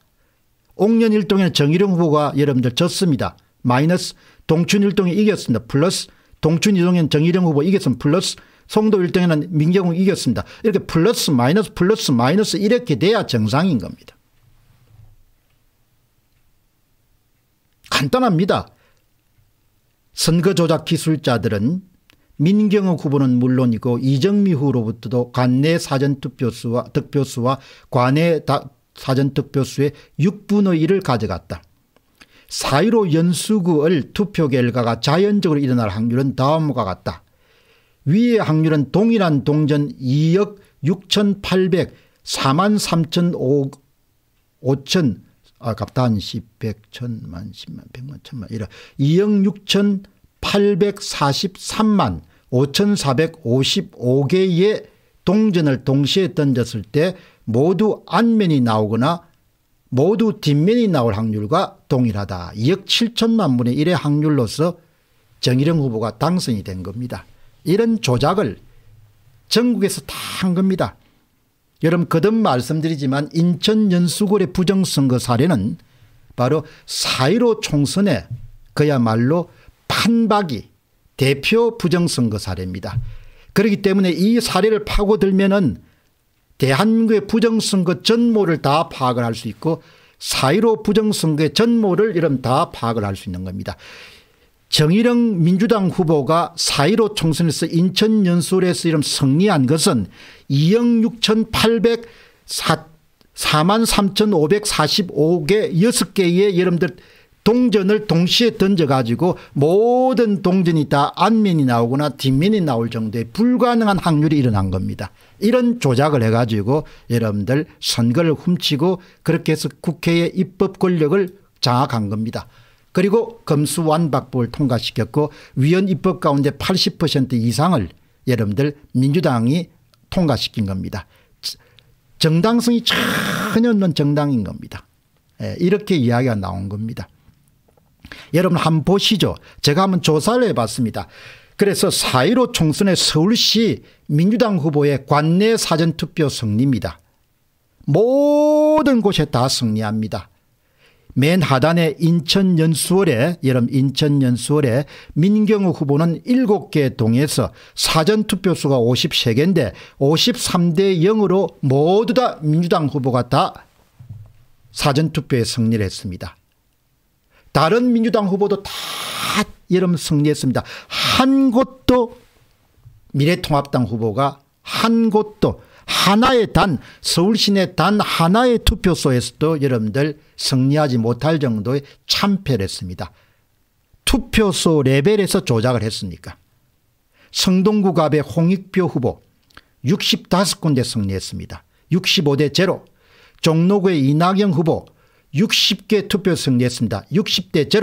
옥년 일동에는 정일영 후보가 여러분들 졌습니다. 마이너스 동춘 일동에 이겼습니다. 플러스 동춘 이동에는 정일영 후보 이겼습니다. 플러스 송도 일동에는 민경우 이겼습니다. 이렇게 플러스 마이너스 플러스 마이너스 이렇게 돼야 정상인 겁니다. 간단합니다. 선거 조작 기술자들은 민경호 후보는 물론이고 이정미 후로부터도 관내 사전투표수와 득표수와 관내 사전투표수의 6분의 1을 가져갔다. 4.15 연수구을 투표 결과가 자연적으로 일어날 확률은 다음과 같다. 위의 확률은 동일한 동전 2억 6,800 4만 3,500 아깝다 10, 100, 1000만, 10만, 100만, 1000만 이런 2억 6천 843만 5455개의 동전을 동시에 던졌을 때 모두 안면이 나오거나 모두 뒷면이 나올 확률과 동일하다. 2억 7천만 분의 1의 확률로서 정일영 후보가 당선이 된 겁니다. 이런 조작을 전국에서 다 한 겁니다. 여러분 거듭 말씀드리지만 인천 연수골의 부정선거 사례는 바로 사1로 총선에 그야말로 판박이 대표 부정선거 사례입니다. 그렇기 때문에 이 사례를 파고들면 은 대한민국의 부정선거 전모를 다 파악을 할 수 있고 사1로 부정선거의 전모를 이름 다 파악을 할 수 있는 겁니다. 정일영 민주당 후보가 4.15 총선에서 인천 연수에서 원이름 승리한 것은 2억 6,804만 3,545개 6개의 여러분들 동전을 동시에 던져가지고 모든 동전이 다 안면이 나오거나 뒷면이 나올 정도의 불가능한 확률이 일어난 겁니다. 이런 조작을 해가지고 여러분들 선거를 훔치고 그렇게 해서 국회의 입법 권력을 장악한 겁니다. 그리고 검수완박법을 통과시켰고 위헌 입법 가운데 80% 이상을 여러분들 민주당이 통과시킨 겁니다. 정당성이 전혀 없는 정당인 겁니다. 예, 이렇게 이야기가 나온 겁니다. 여러분 한번 보시죠. 제가 한번 조사를 해봤습니다. 그래서 4.15 총선의 서울시 민주당 후보의 관내 사전투표 승리입니다. 모든 곳에 다 승리합니다. 맨 하단에 인천연 수월에 여름 인천연 수월에 민경욱 후보는 7개 동에서 사전투표수가 53개인데 53대 0으로 모두 다 민주당 후보가 다 사전투표에 승리를 했습니다. 다른 민주당 후보도 다 여름 승리했습니다. 한 곳도 미래통합당 후보가 한 곳도 하나의 단 서울시내 단 하나의 투표소에서도 여러분들 승리하지 못할 정도의 참패를 했습니다. 투표소 레벨에서 조작을 했으니까. 성동구갑의 홍익표 후보 65군데 승리했습니다. 65대 제 종로구의 이낙연 후보 60개 투표 승리했습니다. 60대 제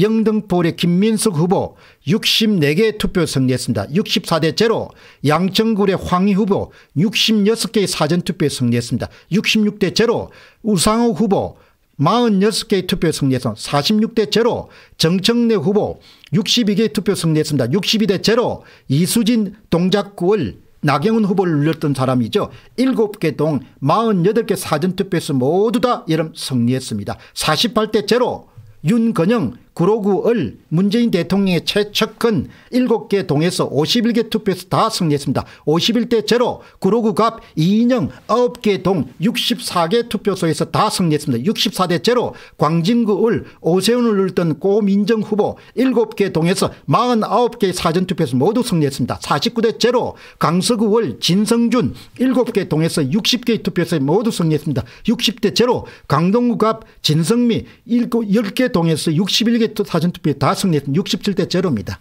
영등포의 김민숙 후보 64개 투표 승리했습니다. 64대 제로 양천구의 황희 후보 66개의 사전투표에 승리했습니다. 66대 제로 우상호 후보 46개의 투표 승리해서 46대 제로 정청래 후보 62개의 투표 승리했습니다. 62대 제로 이수진 동작구을 나경원 후보를 눌렀던 사람이죠. 7개 동 48개 사전투표에서 모두 다 이름 승리했습니다. 48대 제로 윤건영 구로구을 문재인 대통령의 최측근 7개 동에서 51개 투표에서 다 승리했습니다. 51대 제로 구로구갑 이인영 9개 동 64개 투표소에서 다 승리했습니다. 64대 제로 광진구을 오세훈을 눌던 고민정 후보 7개 동에서 49개 사전투표에서 모두 승리했습니다. 49대 제로 강서구을 진성준 7개 동에서 60개 투표에서 모두 승리했습니다. 60대 제로 강동구갑 진성미 10개 동에서 61개 이게 또 사전투표에 다 승리했던 67대 제로입니다.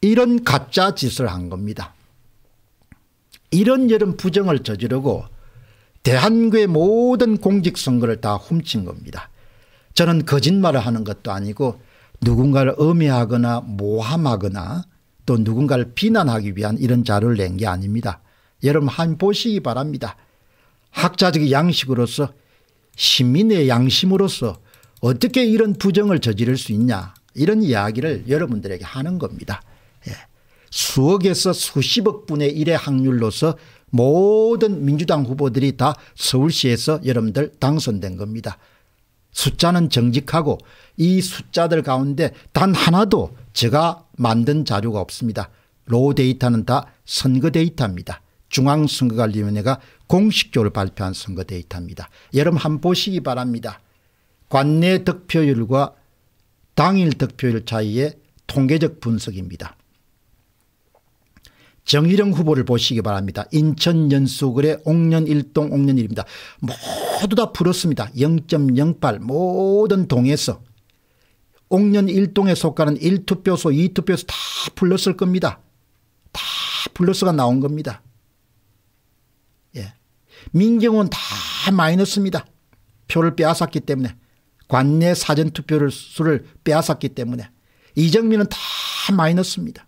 이런 가짜 짓을 한 겁니다. 이런 여름 부정을 저지르고 대한교의 모든 공직선거를 다 훔친 겁니다. 저는 거짓말을 하는 것도 아니고 누군가를 음해하거나 모함하거나 또 누군가를 비난하기 위한 이런 자료를 낸 게 아닙니다. 여러분 한 보시기 바랍니다. 학자적 양식으로서 시민의 양심으로서 어떻게 이런 부정을 저지를 수 있냐 이런 이야기를 여러분들에게 하는 겁니다. 예. 수억에서 수십억 분의 일의 확률로서 모든 민주당 후보들이 다 서울시에서 여러분들 당선된 겁니다. 숫자는 정직하고 이 숫자들 가운데 단 하나도 제가 만든 자료가 없습니다. 로우 데이터는 다 선거 데이터입니다. 중앙선거관리위원회가 공식적으로 발표한 선거 데이터입니다. 여러분 한번 보시기 바랍니다. 관내 득표율과 당일 득표율 차이의 통계적 분석입니다. 정희령 후보를 보시기 바랍니다. 인천 연수구의 옥년 1동 옥년 1입니다. 모두 다 풀었습니다. 0.08 모든 동에서 옥년 1동에 속하는 1투표소 2투표소 다플러스 겁니다. 다 플러스가 나온 겁니다. 민경은 다 마이너스입니다. 표를 빼앗았기 때문에 관내 사전투표를 수를 빼앗았기 때문에 이정민은 다 마이너스입니다.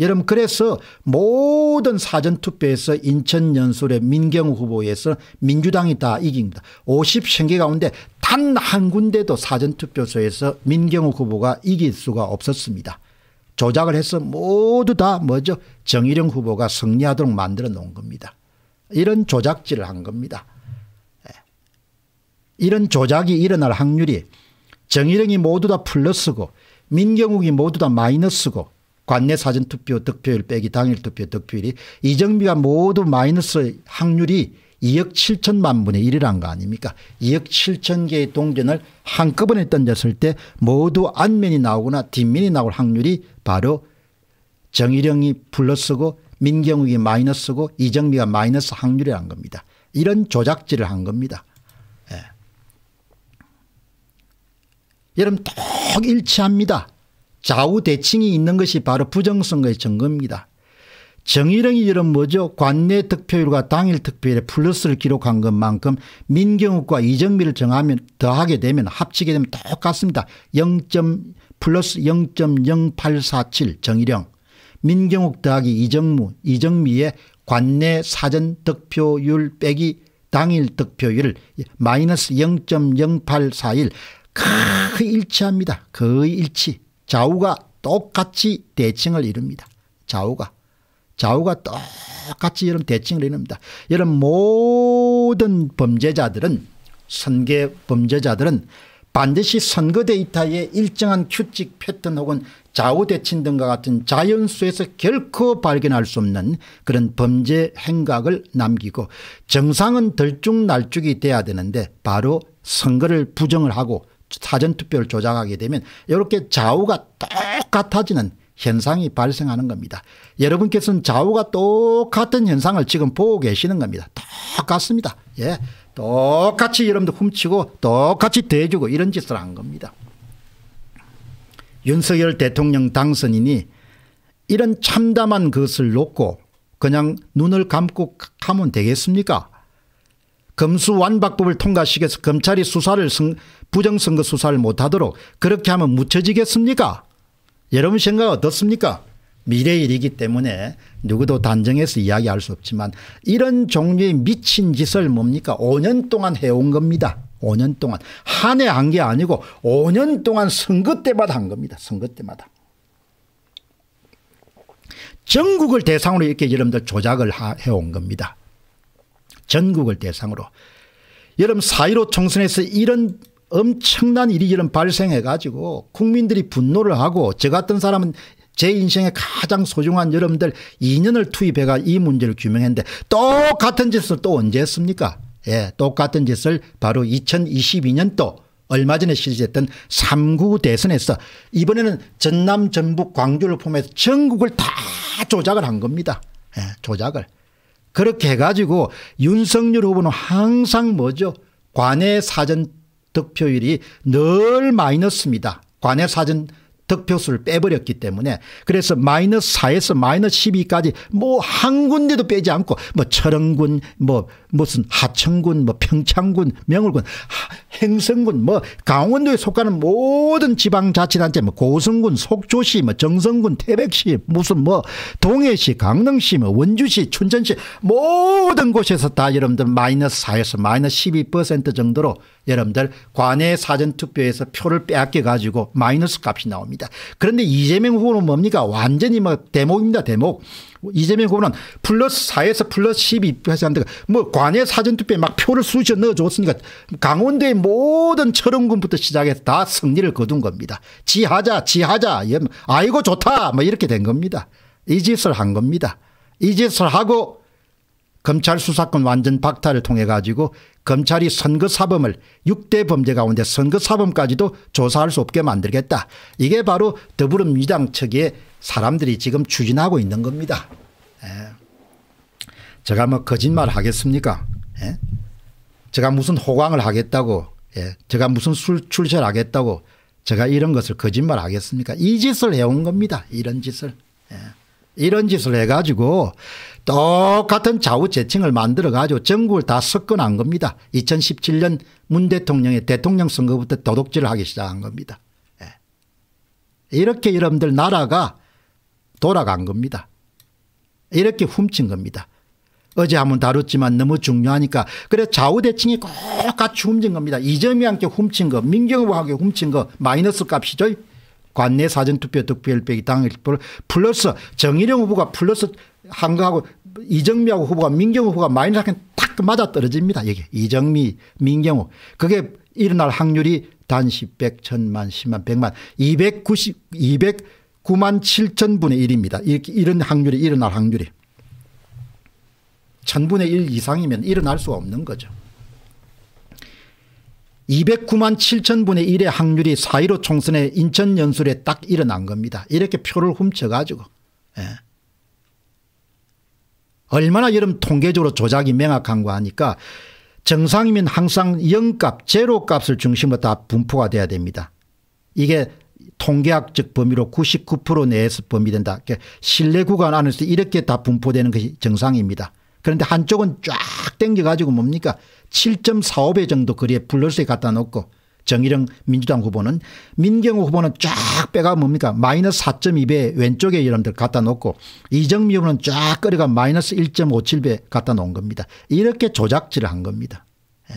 여러분 그래서 모든 사전투표에서 인천 연설의 민경 후보에서 민주당이 다 이깁니다. 50생계 가운데 단 한 군데도 사전투표소에서 민경 후보가 이길 수가 없었습니다. 조작을 해서 모두 다 뭐죠 정일영 후보가 승리하도록 만들어 놓은 겁니다. 이런 조작질을 한 겁니다. 예. 이런 조작이 일어날 확률이 정일영이 모두 다 플러스고 민경욱이 모두 다 마이너스고 관내 사전투표 득표율 빼기 당일 투표 득표율이 이정비가 모두 마이너스 확률이 2억 7천만 분의 1이란 거 아닙니까 2억 7천 개의 동전을 한꺼번에 던졌을 때 모두 안면이 나오거나 뒷면이 나올 확률이 바로 정일영이 불러쓰고 민경욱이 마이너스고 이정미가 마이너스 확률이란 겁니다. 이런 조작질을 한 겁니다. 예. 여러분 똑 일치합니다. 좌우대칭이 있는 것이 바로 부정선거의 증거입니다. 정일영이 이름 뭐죠 관내 득표율과 당일 득표율의 플러스를 기록한 것만큼 민경욱과 이정미를 정하면 더하게 되면 합치게 되면 똑같습니다. 0. 플러스 0.0847 정일영 민경욱 더하기 이정무 이정미의 관내 사전 득표율 빼기 당일 득표율 마이너스 0.0841 거의 일치합니다. 거의 일치. 좌우가 똑같이 대칭을 이룹니다. 좌우가. 좌우가 똑같이 이런 대칭을 이룹니다. 이런 모든 범죄자들은 선계 범죄자들은 반드시 선거 데이터의 일정한 규칙 패턴 혹은 좌우 대칭 등과 같은 자연수에서 결코 발견할 수 없는 그런 범죄 행각을 남기고 정상은 들쭉날쭉이 돼야 되는데 바로 선거를 부정을 하고 사전투표를 조작하게 되면 이렇게 좌우가 똑같아지는 현상이 발생하는 겁니다. 여러분께서는 좌우가 똑같은 현상을 지금 보고 계시는 겁니다. 똑같습니다. 예. 똑같이 여러분들 훔치고 똑같이 대주고 이런 짓을 한 겁니다. 윤석열 대통령 당선인이 이런 참담한 것을 놓고 그냥 눈을 감고 가면 되겠습니까? 검수완박법을 통과시켜서 검찰이 수사를 부정선거 수사를 못하도록 그렇게 하면 묻혀지겠습니까? 여러분 생각 어떻습니까? 미래의 일이기 때문에 누구도 단정해서 이야기할 수 없지만 이런 종류의 미친 짓을 뭡니까 5년 동안 해온 겁니다. 5년 동안 한 해 한 게 아니고 5년 동안 선거 때마다 한 겁니다. 선거 때마다. 전국을 대상으로 이렇게 여러분들 조작을 하, 해온 겁니다. 전국을 대상으로. 여러분 4.15 총선에서 이런 엄청난 일이 이런 발생해 가지고 국민들이 분노를 하고 저 같은 사람은 제 인생에 가장 소중한 여러분들 2년을 투입해가 이 문제를 규명했는데 똑같은 짓을 또 언제 했습니까? 예, 똑같은 짓을 바로 2022년도 얼마 전에 실시했던 3구 대선에서 이번에는 전남 전북 광주를 포함해서 전국을 다 조작을 한 겁니다. 예, 조작을. 그렇게 해가지고 윤석열 후보는 항상 뭐죠? 관외 사전 득표율이 늘 마이너스입니다. 관내 사전 득표수를 빼버렸기 때문에 그래서 마이너스 4에서 마이너스 12까지 뭐 한 군데도 빼지 않고 뭐 철원군 뭐 무슨 하천군, 뭐 평창군, 명월군, 행성군, 뭐 강원도에 속하는 모든 지방자치단체, 뭐 고성군, 속초시, 뭐정성군 태백시, 무슨 뭐 동해시, 강릉시, 뭐 원주시, 춘천시 모든 곳에서 다 여러분들 마이너스 4에서 마이너스 12% 정도로 여러분들 관내 사전투표에서 표를 빼앗겨 가지고 마이너스 값이 나옵니다. 그런데 이재명 후보는 뭡니까? 완전히 뭐 대목입니다. 대목. 뭐 이재명 후보는 플러스 4에서 플러스 12 해서 한데뭐 관외 사전투표에 막 표를 쑤셔 넣어줬으니까 강원도의 모든 철원군부터 시작해서 다 승리를 거둔 겁니다. 지하자 지하자 예, 뭐 아이고 좋다 뭐 이렇게 된 겁니다. 이 짓을 한 겁니다. 이 짓을 하고 검찰 수사권 완전 박탈을 통해 가지고 검찰이 선거사범을 6대 범죄 가운데 선거사범까지도 조사할 수 없게 만들겠다. 이게 바로 더불어민주당 측의 사람들이 지금 추진하고 있는 겁니다. 예. 제가 뭐 거짓말 하겠습니까? 예? 제가 무슨 호강을 하겠다고 예. 제가 무슨 술출세 하겠다고 제가 이런 것을 거짓말 하겠습니까? 이 짓을 해온 겁니다. 이런 짓을. 예. 이런 짓을 해가지고 똑같은 좌우재칭을 만들어가지고 전국을 다 섞어난 겁니다. 2017년 문 대통령의 대통령 선거부터 도둑질을 하기 시작한 겁니다. 예. 이렇게 여러분들 나라가 돌아간 겁니다. 이렇게 훔친 겁니다. 어제 한번 다뤘지만 너무 중요하니까 그래 좌우대칭이 꼭 같이 훔친 겁니다. 이점이 함께 훔친 거 민경호하게 훔친 거 마이너스 값이죠. 관내 사전투표 득표율 당일표 플러스 정일영 후보가 플러스 한거하고 이정미하고 후보가 민경호 후보가 마이너스 한딱 맞아 떨어집니다. 이게 이정미 민경호 그게 일어날 확률이 단시 100, 1000만, 10만, 100만 290, 209만 7천분의 1입니다. 이렇게 이런 확률이 일어날 확률이. 천분의 일 이상이면 일어날 수가 없는 거죠. 209만 7천 분의 1의 확률이 4.15 총선에 인천 연술에 딱 일어난 겁니다. 이렇게 표를 훔쳐가지고. 예. 얼마나 여름 통계적으로 조작이 명확한 거 하니까 정상이면 항상 0값, 제로값을 중심으로 다 분포가 돼야 됩니다. 이게 통계학적 범위로 99% 내에서 범위된다. 그러니까 신뢰 구간 안에서 이렇게 다 분포되는 것이 정상입니다. 그런데 한쪽은 쫙 당겨가지고 뭡니까 7.45배 정도 거리에 블러스에 갖다 놓고 정일영 민주당 후보는 민경호 후보는 쫙 빼가 뭡니까 마이너스 4.2배 왼쪽에 여러분들 갖다 놓고 이정미 후보는 쫙거리가 마이너스 1.57배 갖다 놓은 겁니다. 이렇게 조작질을 한 겁니다. 예.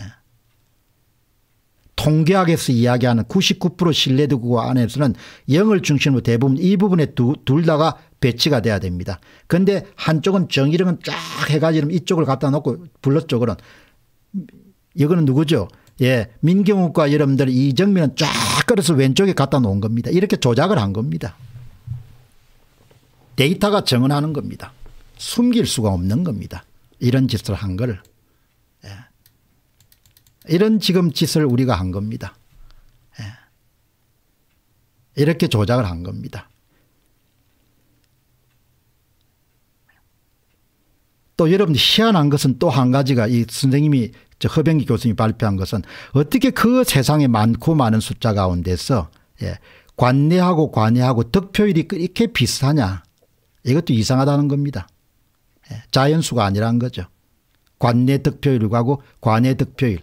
통계학에서 이야기하는 99% 신뢰도구 안에서는 0을 중심으로 대부분 이 부분에 두, 둘 다가 배치가 돼야 됩니다. 근데 한쪽은 정의력은 쫙 해가지고 이쪽을 갖다 놓고 블러 쪽으로 이거는 누구죠? 예. 민경욱과 여러분들 이정민은 쫙 끌어서 왼쪽에 갖다 놓은 겁니다. 이렇게 조작을 한 겁니다. 데이터가 정언하는 겁니다. 숨길 수가 없는 겁니다. 이런 짓을 한 거를. 예. 이런 지금 짓을 우리가 한 겁니다. 예. 이렇게 조작을 한 겁니다. 또 여러분 들 희한한 것은 또 한 가지가 이 선생님이 저 허병기 교수님이 발표한 것은 어떻게 그 세상에 많고 많은 숫자 가운데서 예, 관내하고 관여하고 득표율이 그렇게 비슷하냐 이것도 이상하다는 겁니다. 예, 자연수가 아니라는 거죠. 관내 득표율하고 관외 득표율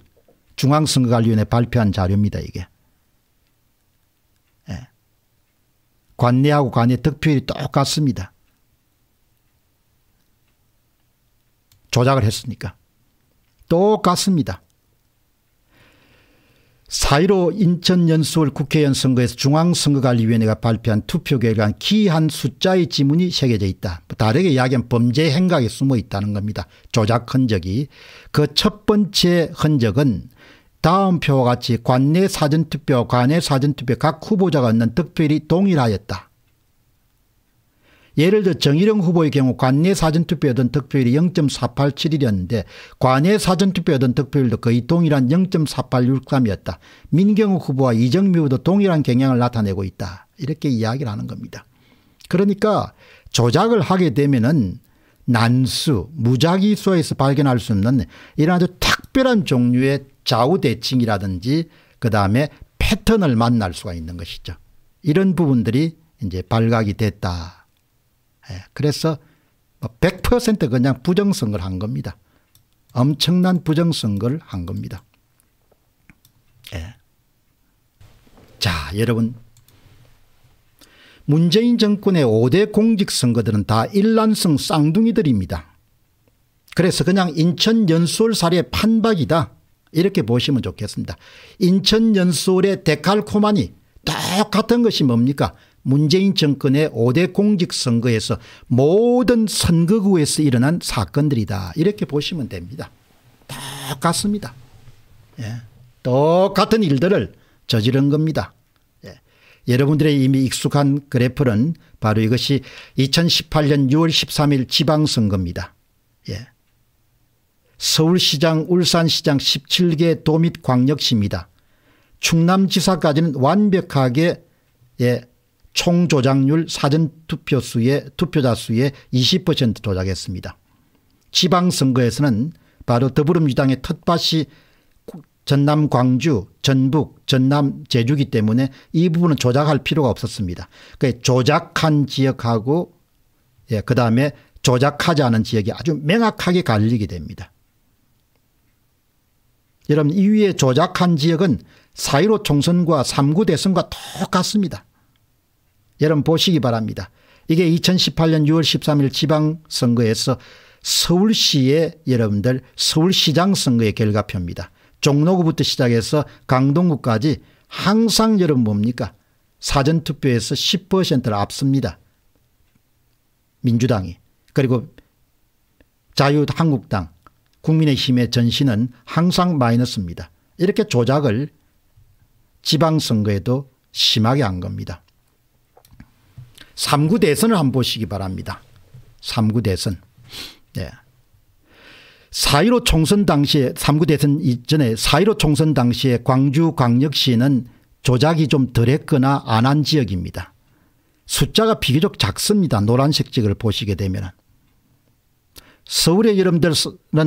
중앙선거관리위원회 발표한 자료입니다 이게. 예. 관내하고 관외 득표율이 똑같습니다. 조작을 했으니까. 똑같습니다. 4.15 인천연수월 국회의원 선거에서 중앙선거관리위원회가 발표한 투표 결과는 기이한 숫자의 지문이 새겨져 있다. 다르게 이야기하면 범죄 행각에 숨어 있다는 겁니다. 조작 흔적이. 그 첫 번째 흔적은 다음 표와 같이 관내 사전투표, 관내 사전투표 각 후보자가 얻는 득표율이 동일하였다. 예를 들어 정일영 후보의 경우 관내 사전투표였던 득표율이 0.487이었는데 관내 사전투표였던 득표율도 거의 동일한 0.4863이었다. 민경욱 후보와 이정미 후보도 동일한 경향을 나타내고 있다. 이렇게 이야기를 하는 겁니다. 그러니까 조작을 하게 되면은 난수, 무작위수에서 발견할 수 없는 이런 아주 특별한 종류의 좌우대칭이라든지 그다음에 패턴을 만날 수가 있는 것이죠. 이런 부분들이 이제 발각이 됐다 예, 그래서 100% 뭐 그냥 부정선거를 한 겁니다. 엄청난 부정선거를 한 겁니다. 예. 자, 여러분. 문재인 정권의 5대 공직선거들은 다 일란성 쌍둥이들입니다. 그래서 그냥 인천 연수월 사례 판박이다. 이렇게 보시면 좋겠습니다. 인천 연수월의 데칼코마니 똑같은 것이 뭡니까? 문재인 정권의 5대 공직선거에서 모든 선거구에서 일어난 사건들이다. 이렇게 보시면 됩니다. 똑같습니다. 예. 똑같은 일들을 저지른 겁니다. 예. 여러분들의 이미 익숙한 그래프는 바로 이것이 2018년 6월 13일 지방선거입니다. 예. 서울시장 울산시장 17개 도 및 광역시입니다. 충남지사까지는 완벽하게 예, 총조작률 사전투표 수의 투표자 수의 20% 조작했습니다. 지방선거에서는 바로 더불어민주당의 텃밭이 전남 광주 전북 전남 제주기 때문에 이 부분은 조작할 필요가 없었습니다. 그 조작한 지역하고 예, 그다음에 조작하지 않은 지역이 아주 명확하게 갈리게 됩니다. 여러분 이 위에 조작한 지역은 4.15 총선과 3구 대선과 똑같습니다. 여러분 보시기 바랍니다. 이게 2018년 6월 13일 지방선거에서 서울시의 여러분들 서울시장 선거의 결과표입니다. 종로구부터 시작해서 강동구까지 항상 여러분 뭡니까 사전투표에서 10%를 앞섭니다. 민주당이 그리고 자유한국당 국민의힘의 전신은 항상 마이너스입니다. 이렇게 조작을 지방선거에도 심하게 한 겁니다. 3구 대선을 한번 보시기 바랍니다. 3구 대선. 네. 4.15 총선 당시에 3구 대선 이전에 4.15 총선 당시에 광주광역시는 조작이 좀 덜했거나 안 한 지역입니다. 숫자가 비교적 작습니다. 노란색 지역을 보시게 되면 서울의 여러분들은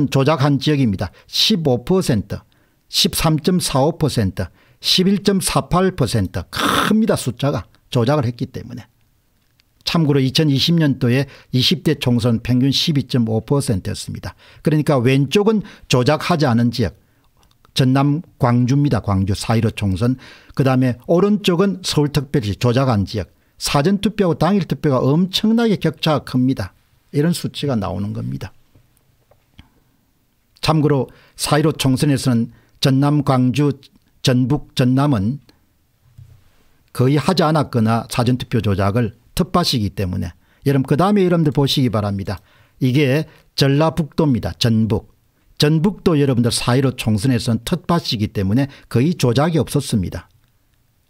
조작한 지역입니다. 15% 13.45% 11.48% 큽니다. 숫자가 조작을 했기 때문에 참고로 2020년도에 20대 총선 평균 12.5%였습니다. 그러니까 왼쪽은 조작하지 않은 지역 전남 광주입니다. 광주 4.15 총선 그다음에 오른쪽은 서울특별시 조작한 지역 사전투표하고 당일투표가 엄청나게 격차가 큽니다. 이런 수치가 나오는 겁니다. 참고로 4.15 총선에서는 전남 광주 전북 전남은 거의 하지 않았거나 사전투표 조작을 텃밭이기 때문에 여러분 그 다음에 여러분들 보시기 바랍니다. 이게 전라북도입니다. 전북. 전북도 여러분들 사1로 총선에서는 텃밭이기 때문에 거의 조작이 없었습니다.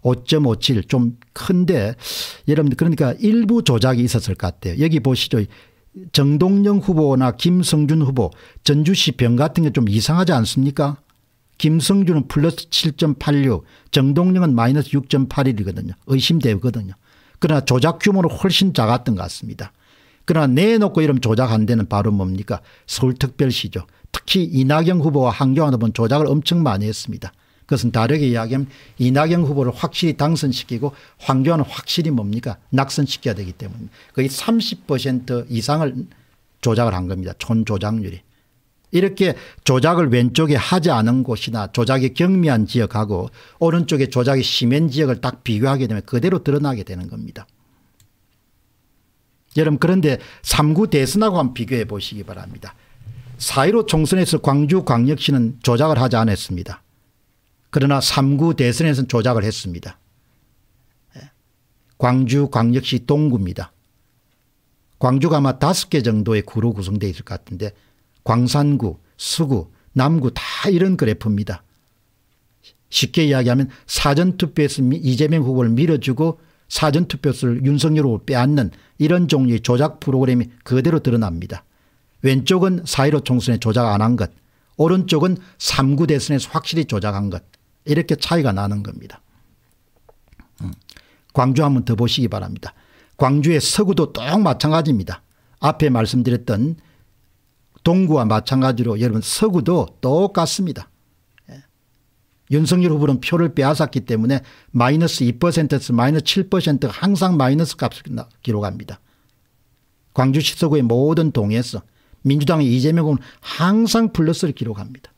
5.57 좀 큰데 여러분들 그러니까 일부 조작이 있었을 것 같아요. 여기 보시죠. 정동영 후보나 김성준 후보 전주시 병 같은 게 좀 이상하지 않습니까 김성준은 플러스 7.86 정동영은 마이너스 6.81이거든요. 의심되거든요. 그러나 조작 규모는 훨씬 작았던 것 같습니다. 그러나 내놓고 이러 조작한 데는 바로 뭡니까 서울특별시죠. 특히 이낙연 후보와 한교안 후보는 조작을 엄청 많이 했습니다. 그것은 다르게 이야기하면 이낙연 후보를 확실히 당선시키고 황교안은 확실히 뭡니까 낙선시켜야 되기 때문에 거의 30% 이상을 조작을 한 겁니다. 촌 조작률이. 이렇게 조작을 왼쪽에 하지 않은 곳이나 조작이 경미한 지역하고 오른쪽에 조작이 심한 지역을 딱 비교하게 되면 그대로 드러나게 되는 겁니다. 여러분 그런데 3구 대선하고 한 비교해 보시기 바랍니다. 4.15 총선에서 광주 광역시는 조작을 하지 않았습니다. 그러나 3구 대선에서는 조작을 했습니다. 예. 광주 광역시 동구입니다. 광주가 아마 다개 정도의 구로 구성되어 있을 것 같은데 광산구, 수구 남구 다 이런 그래프입니다. 쉽게 이야기하면 사전투표에서 이재명 후보를 밀어주고 사전투표수를 윤석열 후보 빼앗는 이런 종류의 조작 프로그램이 그대로 드러납니다. 왼쪽은 4.15 총선에 조작 안 한것 오른쪽은 3구 대선에서 확실히 조작한 것 이렇게 차이가 나는 겁니다. 음, 광주 한 번 더 보시기 바랍니다. 광주의 서구도 똑 마찬가지입니다. 앞에 말씀드렸던 동구와 마찬가지로 여러분 서구도 똑같습니다. 예. 윤석열 후보는 표를 빼앗았기 때문에 마이너스 2 마이너스 7% 항상 마이너스 값을 기록합니다. 광주시 서구의 모든 동에서 민주당의 이재명은 항상 플러스를 기록합니다.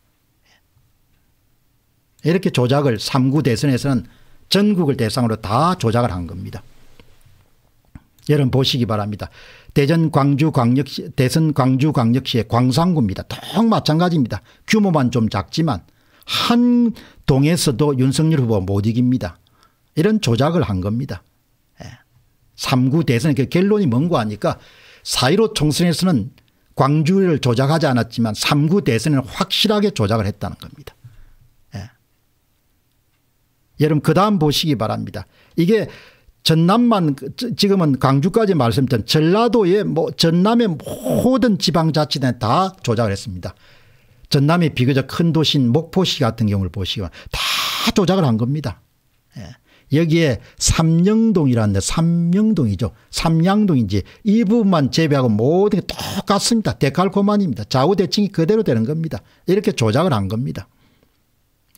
예. 이렇게 조작을 3구 대선에서는 전국을 대상으로 다 조작을 한 겁니다. 여러분 보시기 바랍니다. 대전 광주 광역시 대선 광주 광역시의 광산구입니다. 통 마찬가지입니다. 규모만 좀 작지만 한 동에서도 윤석열 후보 못 이깁니다. 이런 조작을 한 겁니다. 3구 예. 대선의 그 결론이 뭔고 하니까 4.15 총선에서는 광주를 조작하지 않았지만 3구 대선은 확실하게 조작을 했다는 겁니다. 예. 여러분 그 다음 보시기 바랍니다. 이게 전남만 지금은 광주까지 말씀드린 전라도의 뭐 전남의 모든 지방자치단에 다 조작을 했습니다. 전남의 비교적 큰 도시인 목포시 같은 경우를 보시면 다 조작을 한 겁니다. 예. 여기에 삼령동이라는 데 삼령동이죠. 삼양동인지 이 부분만 재배하고 모든 게 똑같습니다. 데칼코만입니다. 좌우대칭이 그대로 되는 겁니다. 이렇게 조작을 한 겁니다.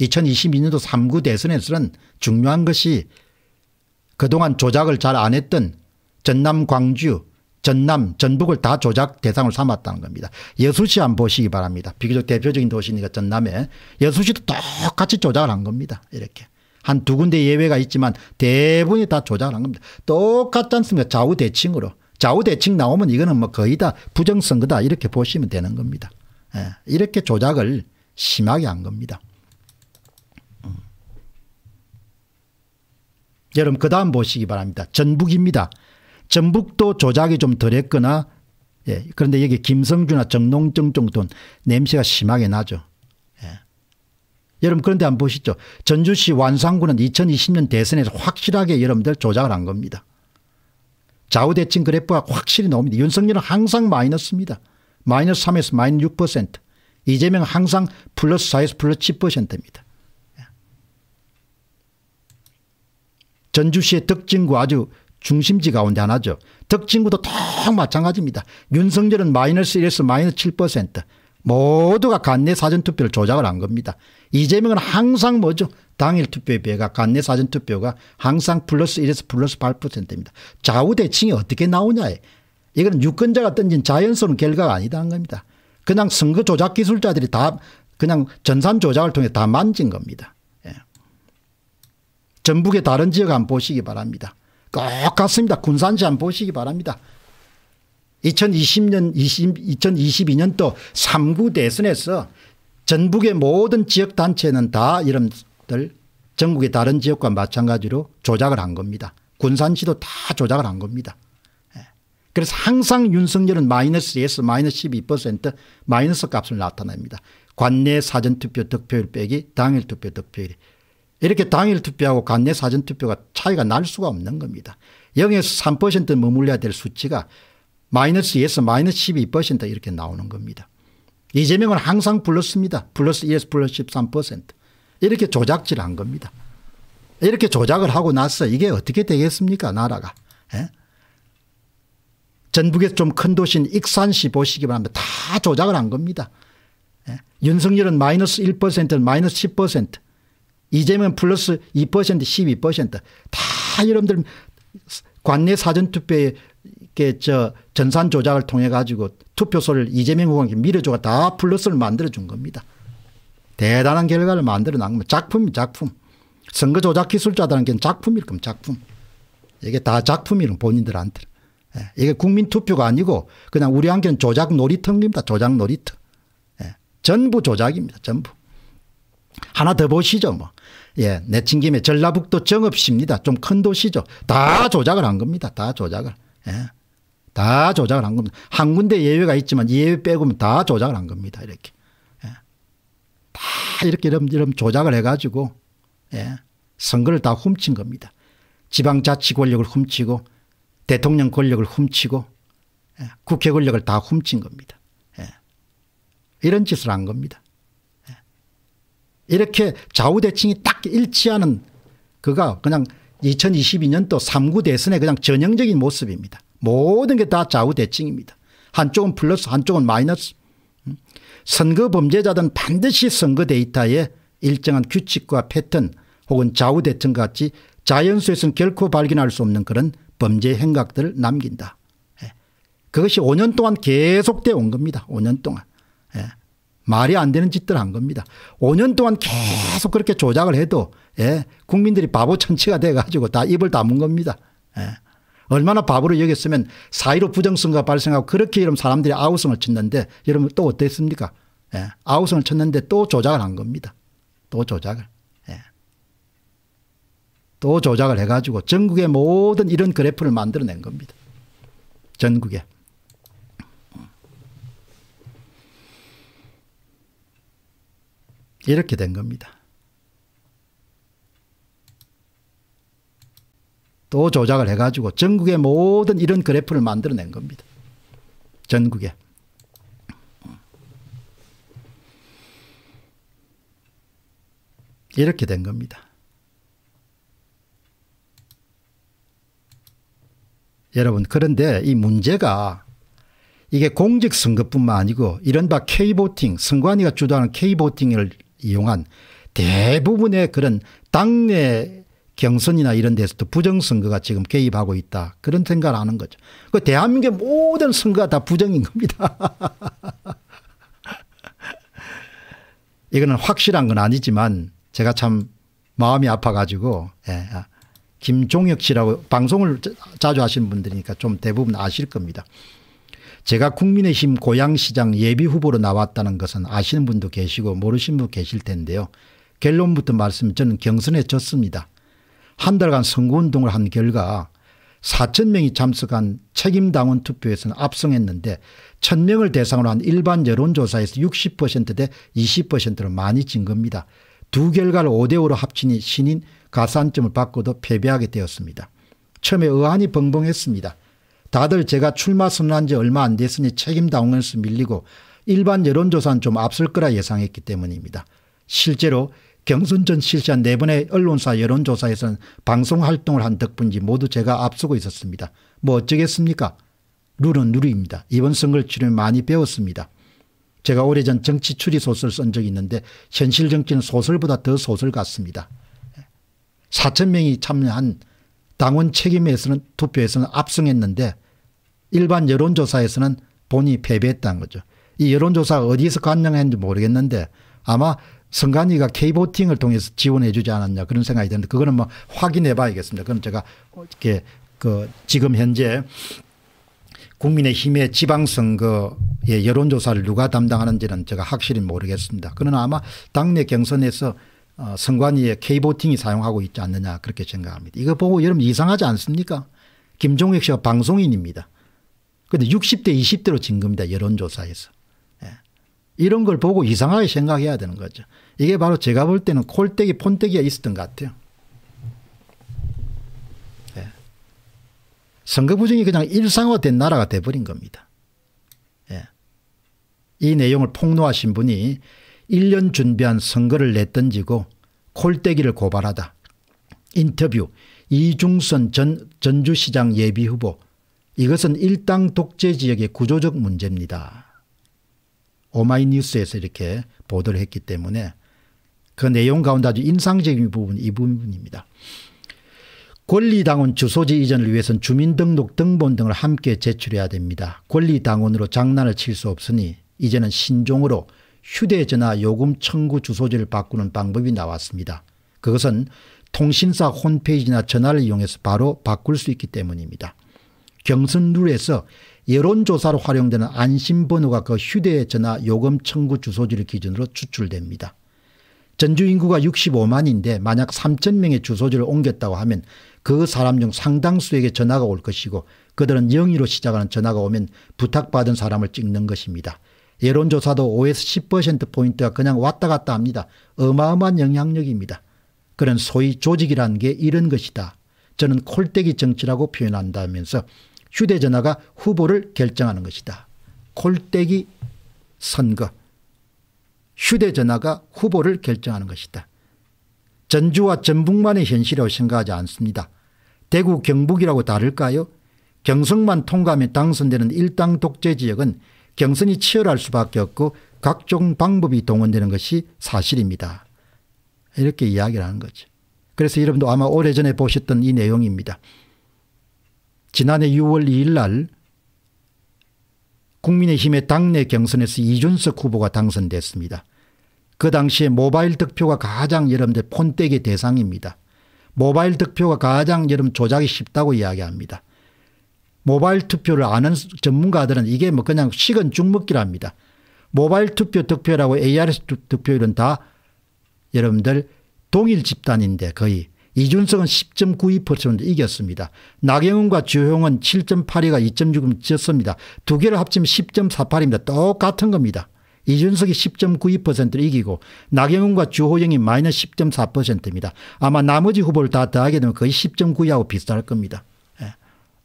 2022년도 3구 대선에서는 중요한 것이 그동안 조작을 잘 안 했던 전남 광주 전남 전북을 다 조작 대상을 삼았다는 겁니다. 여수시 한번 보시기 바랍니다. 비교적 대표적인 도시니까 전남에 여수시도 똑같이 조작을 한 겁니다. 이렇게. 한 두 군데 예외가 있지만 대부분이 다 조작을 한 겁니다. 똑같지 않습니까 좌우대칭으로. 좌우대칭 나오면 이거는 뭐 거의 다 부정선거다 이렇게 보시면 되는 겁니다. 예. 이렇게 조작을 심하게 한 겁니다. 여러분 그 다음 보시기 바랍니다. 전북입니다. 전북도 조작이 좀 덜했거나 예, 그런데 여기 김성주나 정농정 정도는 냄새가 심하게 나죠. 예. 여러분 그런데 한번 보시죠. 전주시 완산구는 2020년 대선에서 확실하게 여러분들 조작을 한 겁니다. 좌우대칭 그래프가 확실히 나옵니다. 윤석열은 항상 마이너스입니다. 마이너스 3에서 마이너스 6%. 이재명은 항상 플러스 4에서 플러스 10%입니다. 전주시의 덕진구 아주 중심지 가운데 하나죠. 덕진구도 딱 마찬가지입니다. 윤석열은 마이너스 1에서 마이너스 7% 모두가 간내 사전투표를 조작을 한 겁니다. 이재명은 항상 뭐죠? 당일 투표에 비해가 간내 사전투표가 항상 플러스 1에서 플러스 8%입니다. 좌우대칭이 어떻게 나오냐에 이건 유권자가 던진 자연스러운 결과가 아니다는 겁니다. 그냥 선거 조작 기술자들이 다 그냥 전산 조작을 통해 다 만진 겁니다. 전북의 다른 지역 안 보시기 바랍니다. 꼭 갔습니다. 군산시 안 보시기 바랍니다. 2020년 20, 2022년도 3구 대선에서 전북의 모든 지역단체는 다 이름들 전국의 다른 지역과 마찬가지로 조작을 한 겁니다. 군산시도 다 조작을 한 겁니다. 예. 그래서 항상 윤석열은 마이너스 S, 마이너스 12%, 마이너스 값을 나타냅니다. 관내 사전투표 득표율 빼기 당일 투표 득표율 이렇게 당일 투표하고 간내 사전 투표가 차이가 날 수가 없는 겁니다. 0에서 3% 머물러야 될 수치가 마이너스 2에서 마이너스 12% 이렇게 나오는 겁니다. 이재명은 항상 불렀습니다. 플러스 1에서 플러스 13% 이렇게 조작질 한 겁니다. 이렇게 조작을 하고 나서 이게 어떻게 되겠습니까 나라가. 에? 예? 전북에좀큰 도시인 익산시 보시기 바랍니다. 다 조작을 한 겁니다. 에? 예? 윤석열은 마이너스 1% 마이너스 10% 이재명 플러스 2% 12%다 여러분들 관내 사전투표에 저 전산 조작을 통해 가지고 투표소를 이재명 후보에게 밀어줘가 다 플러스를 만들어준 겁니다. 대단한 결과를 만들어낸 겁니다. 작품이 작품. 선거 조작 기술자들은 게 작품일 겁 작품. 이게 다 작품이란 본인들한테. 예. 이게 국민 투표가 아니고 그냥 우리한테는 조작 놀이터입니다. 조작 놀이터. 예. 전부 조작입니다. 전부. 하나 더 보시죠. 뭐. 예, 내친김에 전라북도 정읍시입니다. 좀 큰 도시죠. 다 조작을 한 겁니다. 다 조작을. 예. 다 조작을 한 겁니다. 한 군데 예외가 있지만 예외 빼고는 다 조작을 한 겁니다. 이렇게. 예. 다 이렇게 이런, 이런 조작을 해가지고, 예. 선거를 다 훔친 겁니다. 지방자치 권력을 훔치고, 대통령 권력을 훔치고, 예. 국회 권력을 다 훔친 겁니다. 예. 이런 짓을 한 겁니다. 이렇게 좌우대칭이 딱 일치하는 그가 그냥 2022년도 3구 대선의 그냥 전형적인 모습입니다. 모든 게 다 좌우대칭입니다. 한쪽은 플러스 한쪽은 마이너스. 음. 선거 범죄자들은 반드시 선거 데이터에 일정한 규칙과 패턴 혹은 좌우대칭 같이 자연수에서는 결코 발견할 수 없는 그런 범죄 행각들을 남긴다. 예. 그것이 5년 동안 계속돼 온 겁니다. 5년 동안. 말이 안 되는 짓들 한 겁니다. 5년 동안 계속 그렇게 조작을 해도 예, 국민들이 바보 천치가 돼 가지고 다 입을 다문 겁니다. 예. 얼마나 바보로 여겼으면 사이로 부정선거가 발생하고 그렇게 이런 사람들이 아우성을 쳤는데 여러분 또 어땠습니까? 예. 아우성을 쳤는데 또 조작을 한 겁니다. 또 조작을. 예. 또 조작을 해가지고 전국의 모든 이런 그래프를 만들어낸 겁니다. 전국에. 이렇게 된 겁니다. 또 조작을 해가지고 전국의 모든 이런 그래프를 만들어낸 겁니다. 전국에. 이렇게 된 겁니다. 여러분 그런데 이 문제가 이게 공직선거뿐만 아니고 이른바 K보팅 선관위가 주도하는 K보팅을 이용한 대부분의 그런 당내 경선이나 이런 데서도 부정선거가 지금 개입하고 있다. 그런 생각을 하는 거죠. 그 대한민국의 모든 선거가 다 부정인 겁니다. 이거는 확실한 건 아니지만 제가 참 마음이 아파가지고 예. 아, 김종혁 씨라고 방송을 자주 하시는 분들이니까 좀 대부분 아실 겁니다. 제가 국민의힘 고양시장 예비후보로 나왔다는 것은 아시는 분도 계시고 모르시는분도 계실 텐데요. 결론부터 말씀 저는 경선에 졌습니다. 한 달간 선거운동을 한 결과 4천 명이 참석한 책임당원 투표에서는 압승했는데 1천 명을 대상으로 한 일반 여론조사에서 60%대 20%로 많이 진 겁니다. 두 결과를 5대5로 합치니 신인 가산점을 받고도 패배하게 되었습니다. 처음에 의안이 벙벙했습니다. 다들 제가 출마 선언한 지 얼마 안 됐으니 책임 당원에서 밀리고 일반 여론조사는 좀 앞설 거라 예상했기 때문입니다. 실제로 경선 전 실시한 네 번의 언론사 여론조사에서는 방송 활동을 한 덕분인지 모두 제가 앞서고 있었습니다. 뭐 어쩌겠습니까? 룰은 룰입니다. 이번 선거를 치르면 많이 배웠습니다. 제가 오래전 정치 추리 소설 쓴 적이 있는데 현실 정치는 소설보다 더 소설 같습니다. 4천 명이 참여한 당원 책임에서는 투표에서는 압승했는데 일반 여론조사에서는 본인이 패배했다는 거죠. 이 여론조사가 어디서 관영했는지 모르겠는데 아마 성관이가 K보팅을 통해서 지원해 주지 않았냐 그런 생각이 드는데 그거는 뭐 확인해 봐야겠습니다. 그럼 제가 이렇게 그 지금 현재 국민의힘의 지방선거의 여론조사를 누가 담당하는지는 제가 확실히 모르겠습니다. 그러나 아마 당내 경선에서 어, 선관위의 K보팅이 사용하고 있지 않느냐 그렇게 생각합니다. 이거 보고 여러분 이상하지 않습니까? 김종혁 씨가 방송인입니다. 그런데 60대 20대로 진 겁니다. 여론조사에서. 예. 이런 걸 보고 이상하게 생각해야 되는 거죠. 이게 바로 제가 볼 때는 콜떼기 폰떼기가 있었던 것 같아요. 예. 선거 부정이 그냥 일상화된 나라가 돼버린 겁니다. 예. 이 내용을 폭로하신 분이 1년 준비한 선거를 냈던지고 콜대기를 고발하다. 인터뷰 이중선 전 전주시장 예비후보 이것은 일당 독재 지역의 구조적 문제입니다. 오마이뉴스에서 이렇게 보도를 했기 때문에 그 내용 가운데 아주 인상적인 부분이 이 부분입니다. 권리당원 주소지 이전을 위해선 주민등록 등본 등을 함께 제출해야 됩니다. 권리당원으로 장난을 칠 수 없으니 이제는 신종으로 휴대전화 요금 청구 주소지를 바꾸는 방법이 나왔습니다. 그것은 통신사 홈페이지나 전화를 이용해서 바로 바꿀 수 있기 때문입니다. 경선 룰에서 여론조사로 활용되는 안심번호가 그 휴대전화 요금 청구 주소지를 기준으로 추출됩니다. 전주 인구가 65만인데 만약 3천명의 주소지를 옮겼다고 하면 그 사람 중 상당수에게 전화가 올 것이고 그들은 영위로 시작하는 전화가 오면 부탁받은 사람을 찍는 것입니다. 여론조사도 OS 10%포인트가 그냥 왔다 갔다 합니다. 어마어마한 영향력입니다. 그런 소위 조직이라는 게 이런 것이다. 저는 콜대기 정치라고 표현한다면서 휴대전화가 후보를 결정하는 것이다. 콜대기 선거. 휴대전화가 후보를 결정하는 것이다. 전주와 전북만의 현실이라고 생각하지 않습니다. 대구 경북이라고 다를까요? 경성만 통과하며 당선되는 일당 독재 지역은 경선이 치열할 수밖에 없고 각종 방법이 동원되는 것이 사실입니다. 이렇게 이야기를 하는 거죠. 그래서 여러분도 아마 오래전에 보셨던 이 내용입니다. 지난해 6월 2일 날 국민의힘의 당내 경선에서 이준석 후보가 당선됐습니다. 그 당시에 모바일 득표가 가장 여러분들 폰떼기 대상입니다. 모바일 득표가 가장 여러분 조작이 쉽다고 이야기합니다. 모바일 투표를 아는 전문가들은 이게 뭐 그냥 식은 죽 먹기랍니다. 모바일 투표 득표율고 ARS 득표율은 다 여러분들 동일 집단인데 거의 이준석은 10.92% 이겼습니다. 나경원과 주호영은 7.82가 2 6 졌습니다. 두 개를 합치면 10.48입니다. 똑같은 겁니다. 이준석이 10.92%를 이기고 나경원과 주호영이 마이너스 10.4%입니다. 아마 나머지 후보를 다 더하게 되면 거의 10.92하고 비슷할 겁니다.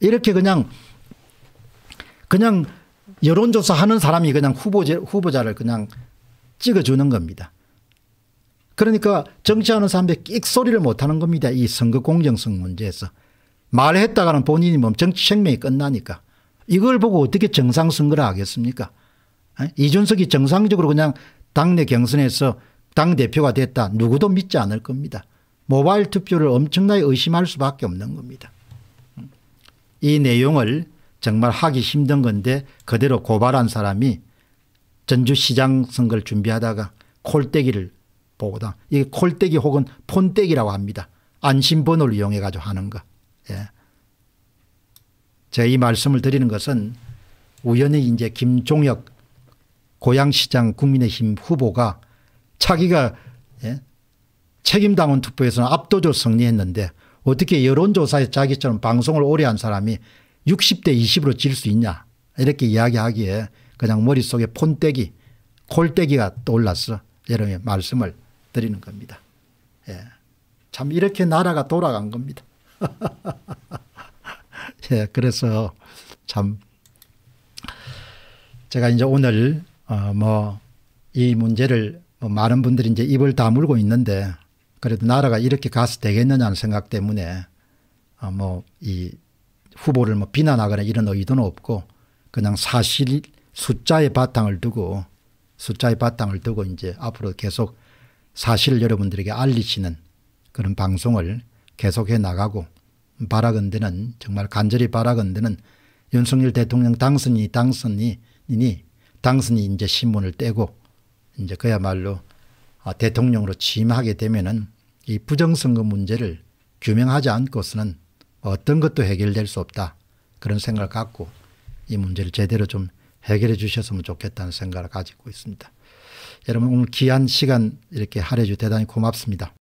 이렇게 그냥 그냥 여론조사 하는 사람이 그냥 후보자, 후보자를 그냥 찍어주는 겁니다. 그러니까 정치하는 사람들이 끽 소리를 못하는 겁니다. 이 선거 공정성 문제에서. 말했다가는 본인이 뭐 정치 생명이 끝나니까. 이걸 보고 어떻게 정상 선거를 하겠습니까? 이준석이 정상적으로 그냥 당내 경선에서 당대표가 됐다. 누구도 믿지 않을 겁니다. 모바일 투표를 엄청나게 의심할 수밖에 없는 겁니다. 이 내용을 정말 하기 힘든 건데 그대로 고발한 사람이 전주시장 선거를 준비하다가 콜대기를 보고다. 이게 콜대기 혹은 폰대기라고 합니다. 안심번호를 이용해 가지고 하는 거. 예. 제가 이 말씀을 드리는 것은 우연히 이제 김종혁 고양시장 국민의힘 후보가 차기가 예? 책임당원 투표에서는 압도적으로 승리했는데 어떻게 여론조사에 자기처럼 방송을 오래 한 사람이 60대 20으로 질 수 있냐 이렇게 이야기하기에 그냥 머릿속에 폰떼기 콜떼기가 떠올랐어 여러분의 말씀을 드리는 겁니다. 예. 참 이렇게 나라가 돌아간 겁니다. 예, 그래서 참 제가 이제 오늘 어뭐이 문제를 뭐 많은 분들이 이제 입을 다물고 있는데 그래도 나라가 이렇게 가서 되겠느냐는 생각 때문에 아 어, 뭐이 후보를 뭐 비난하거나 이런 의도는 없고 그냥 사실 숫자의 바탕을 두고 숫자의 바탕을 두고 이제 앞으로 계속 사실을 여러분들에게 알리시는 그런 방송을 계속해 나가고 바라건대는 정말 간절히 바라건대는 윤석열 대통령 당선이 당선이 이니 당선이 이제 신문을 떼고 이제 그야말로 아, 대통령으로 취임하게 되면은 이 부정선거 문제를 규명하지 않고서는 어떤 것도 해결될 수 없다. 그런 생각을 갖고 이 문제를 제대로 좀 해결해 주셨으면 좋겠다는 생각을 가지고 있습니다. 여러분 오늘 귀한 시간 이렇게 할애주 대단히 고맙습니다.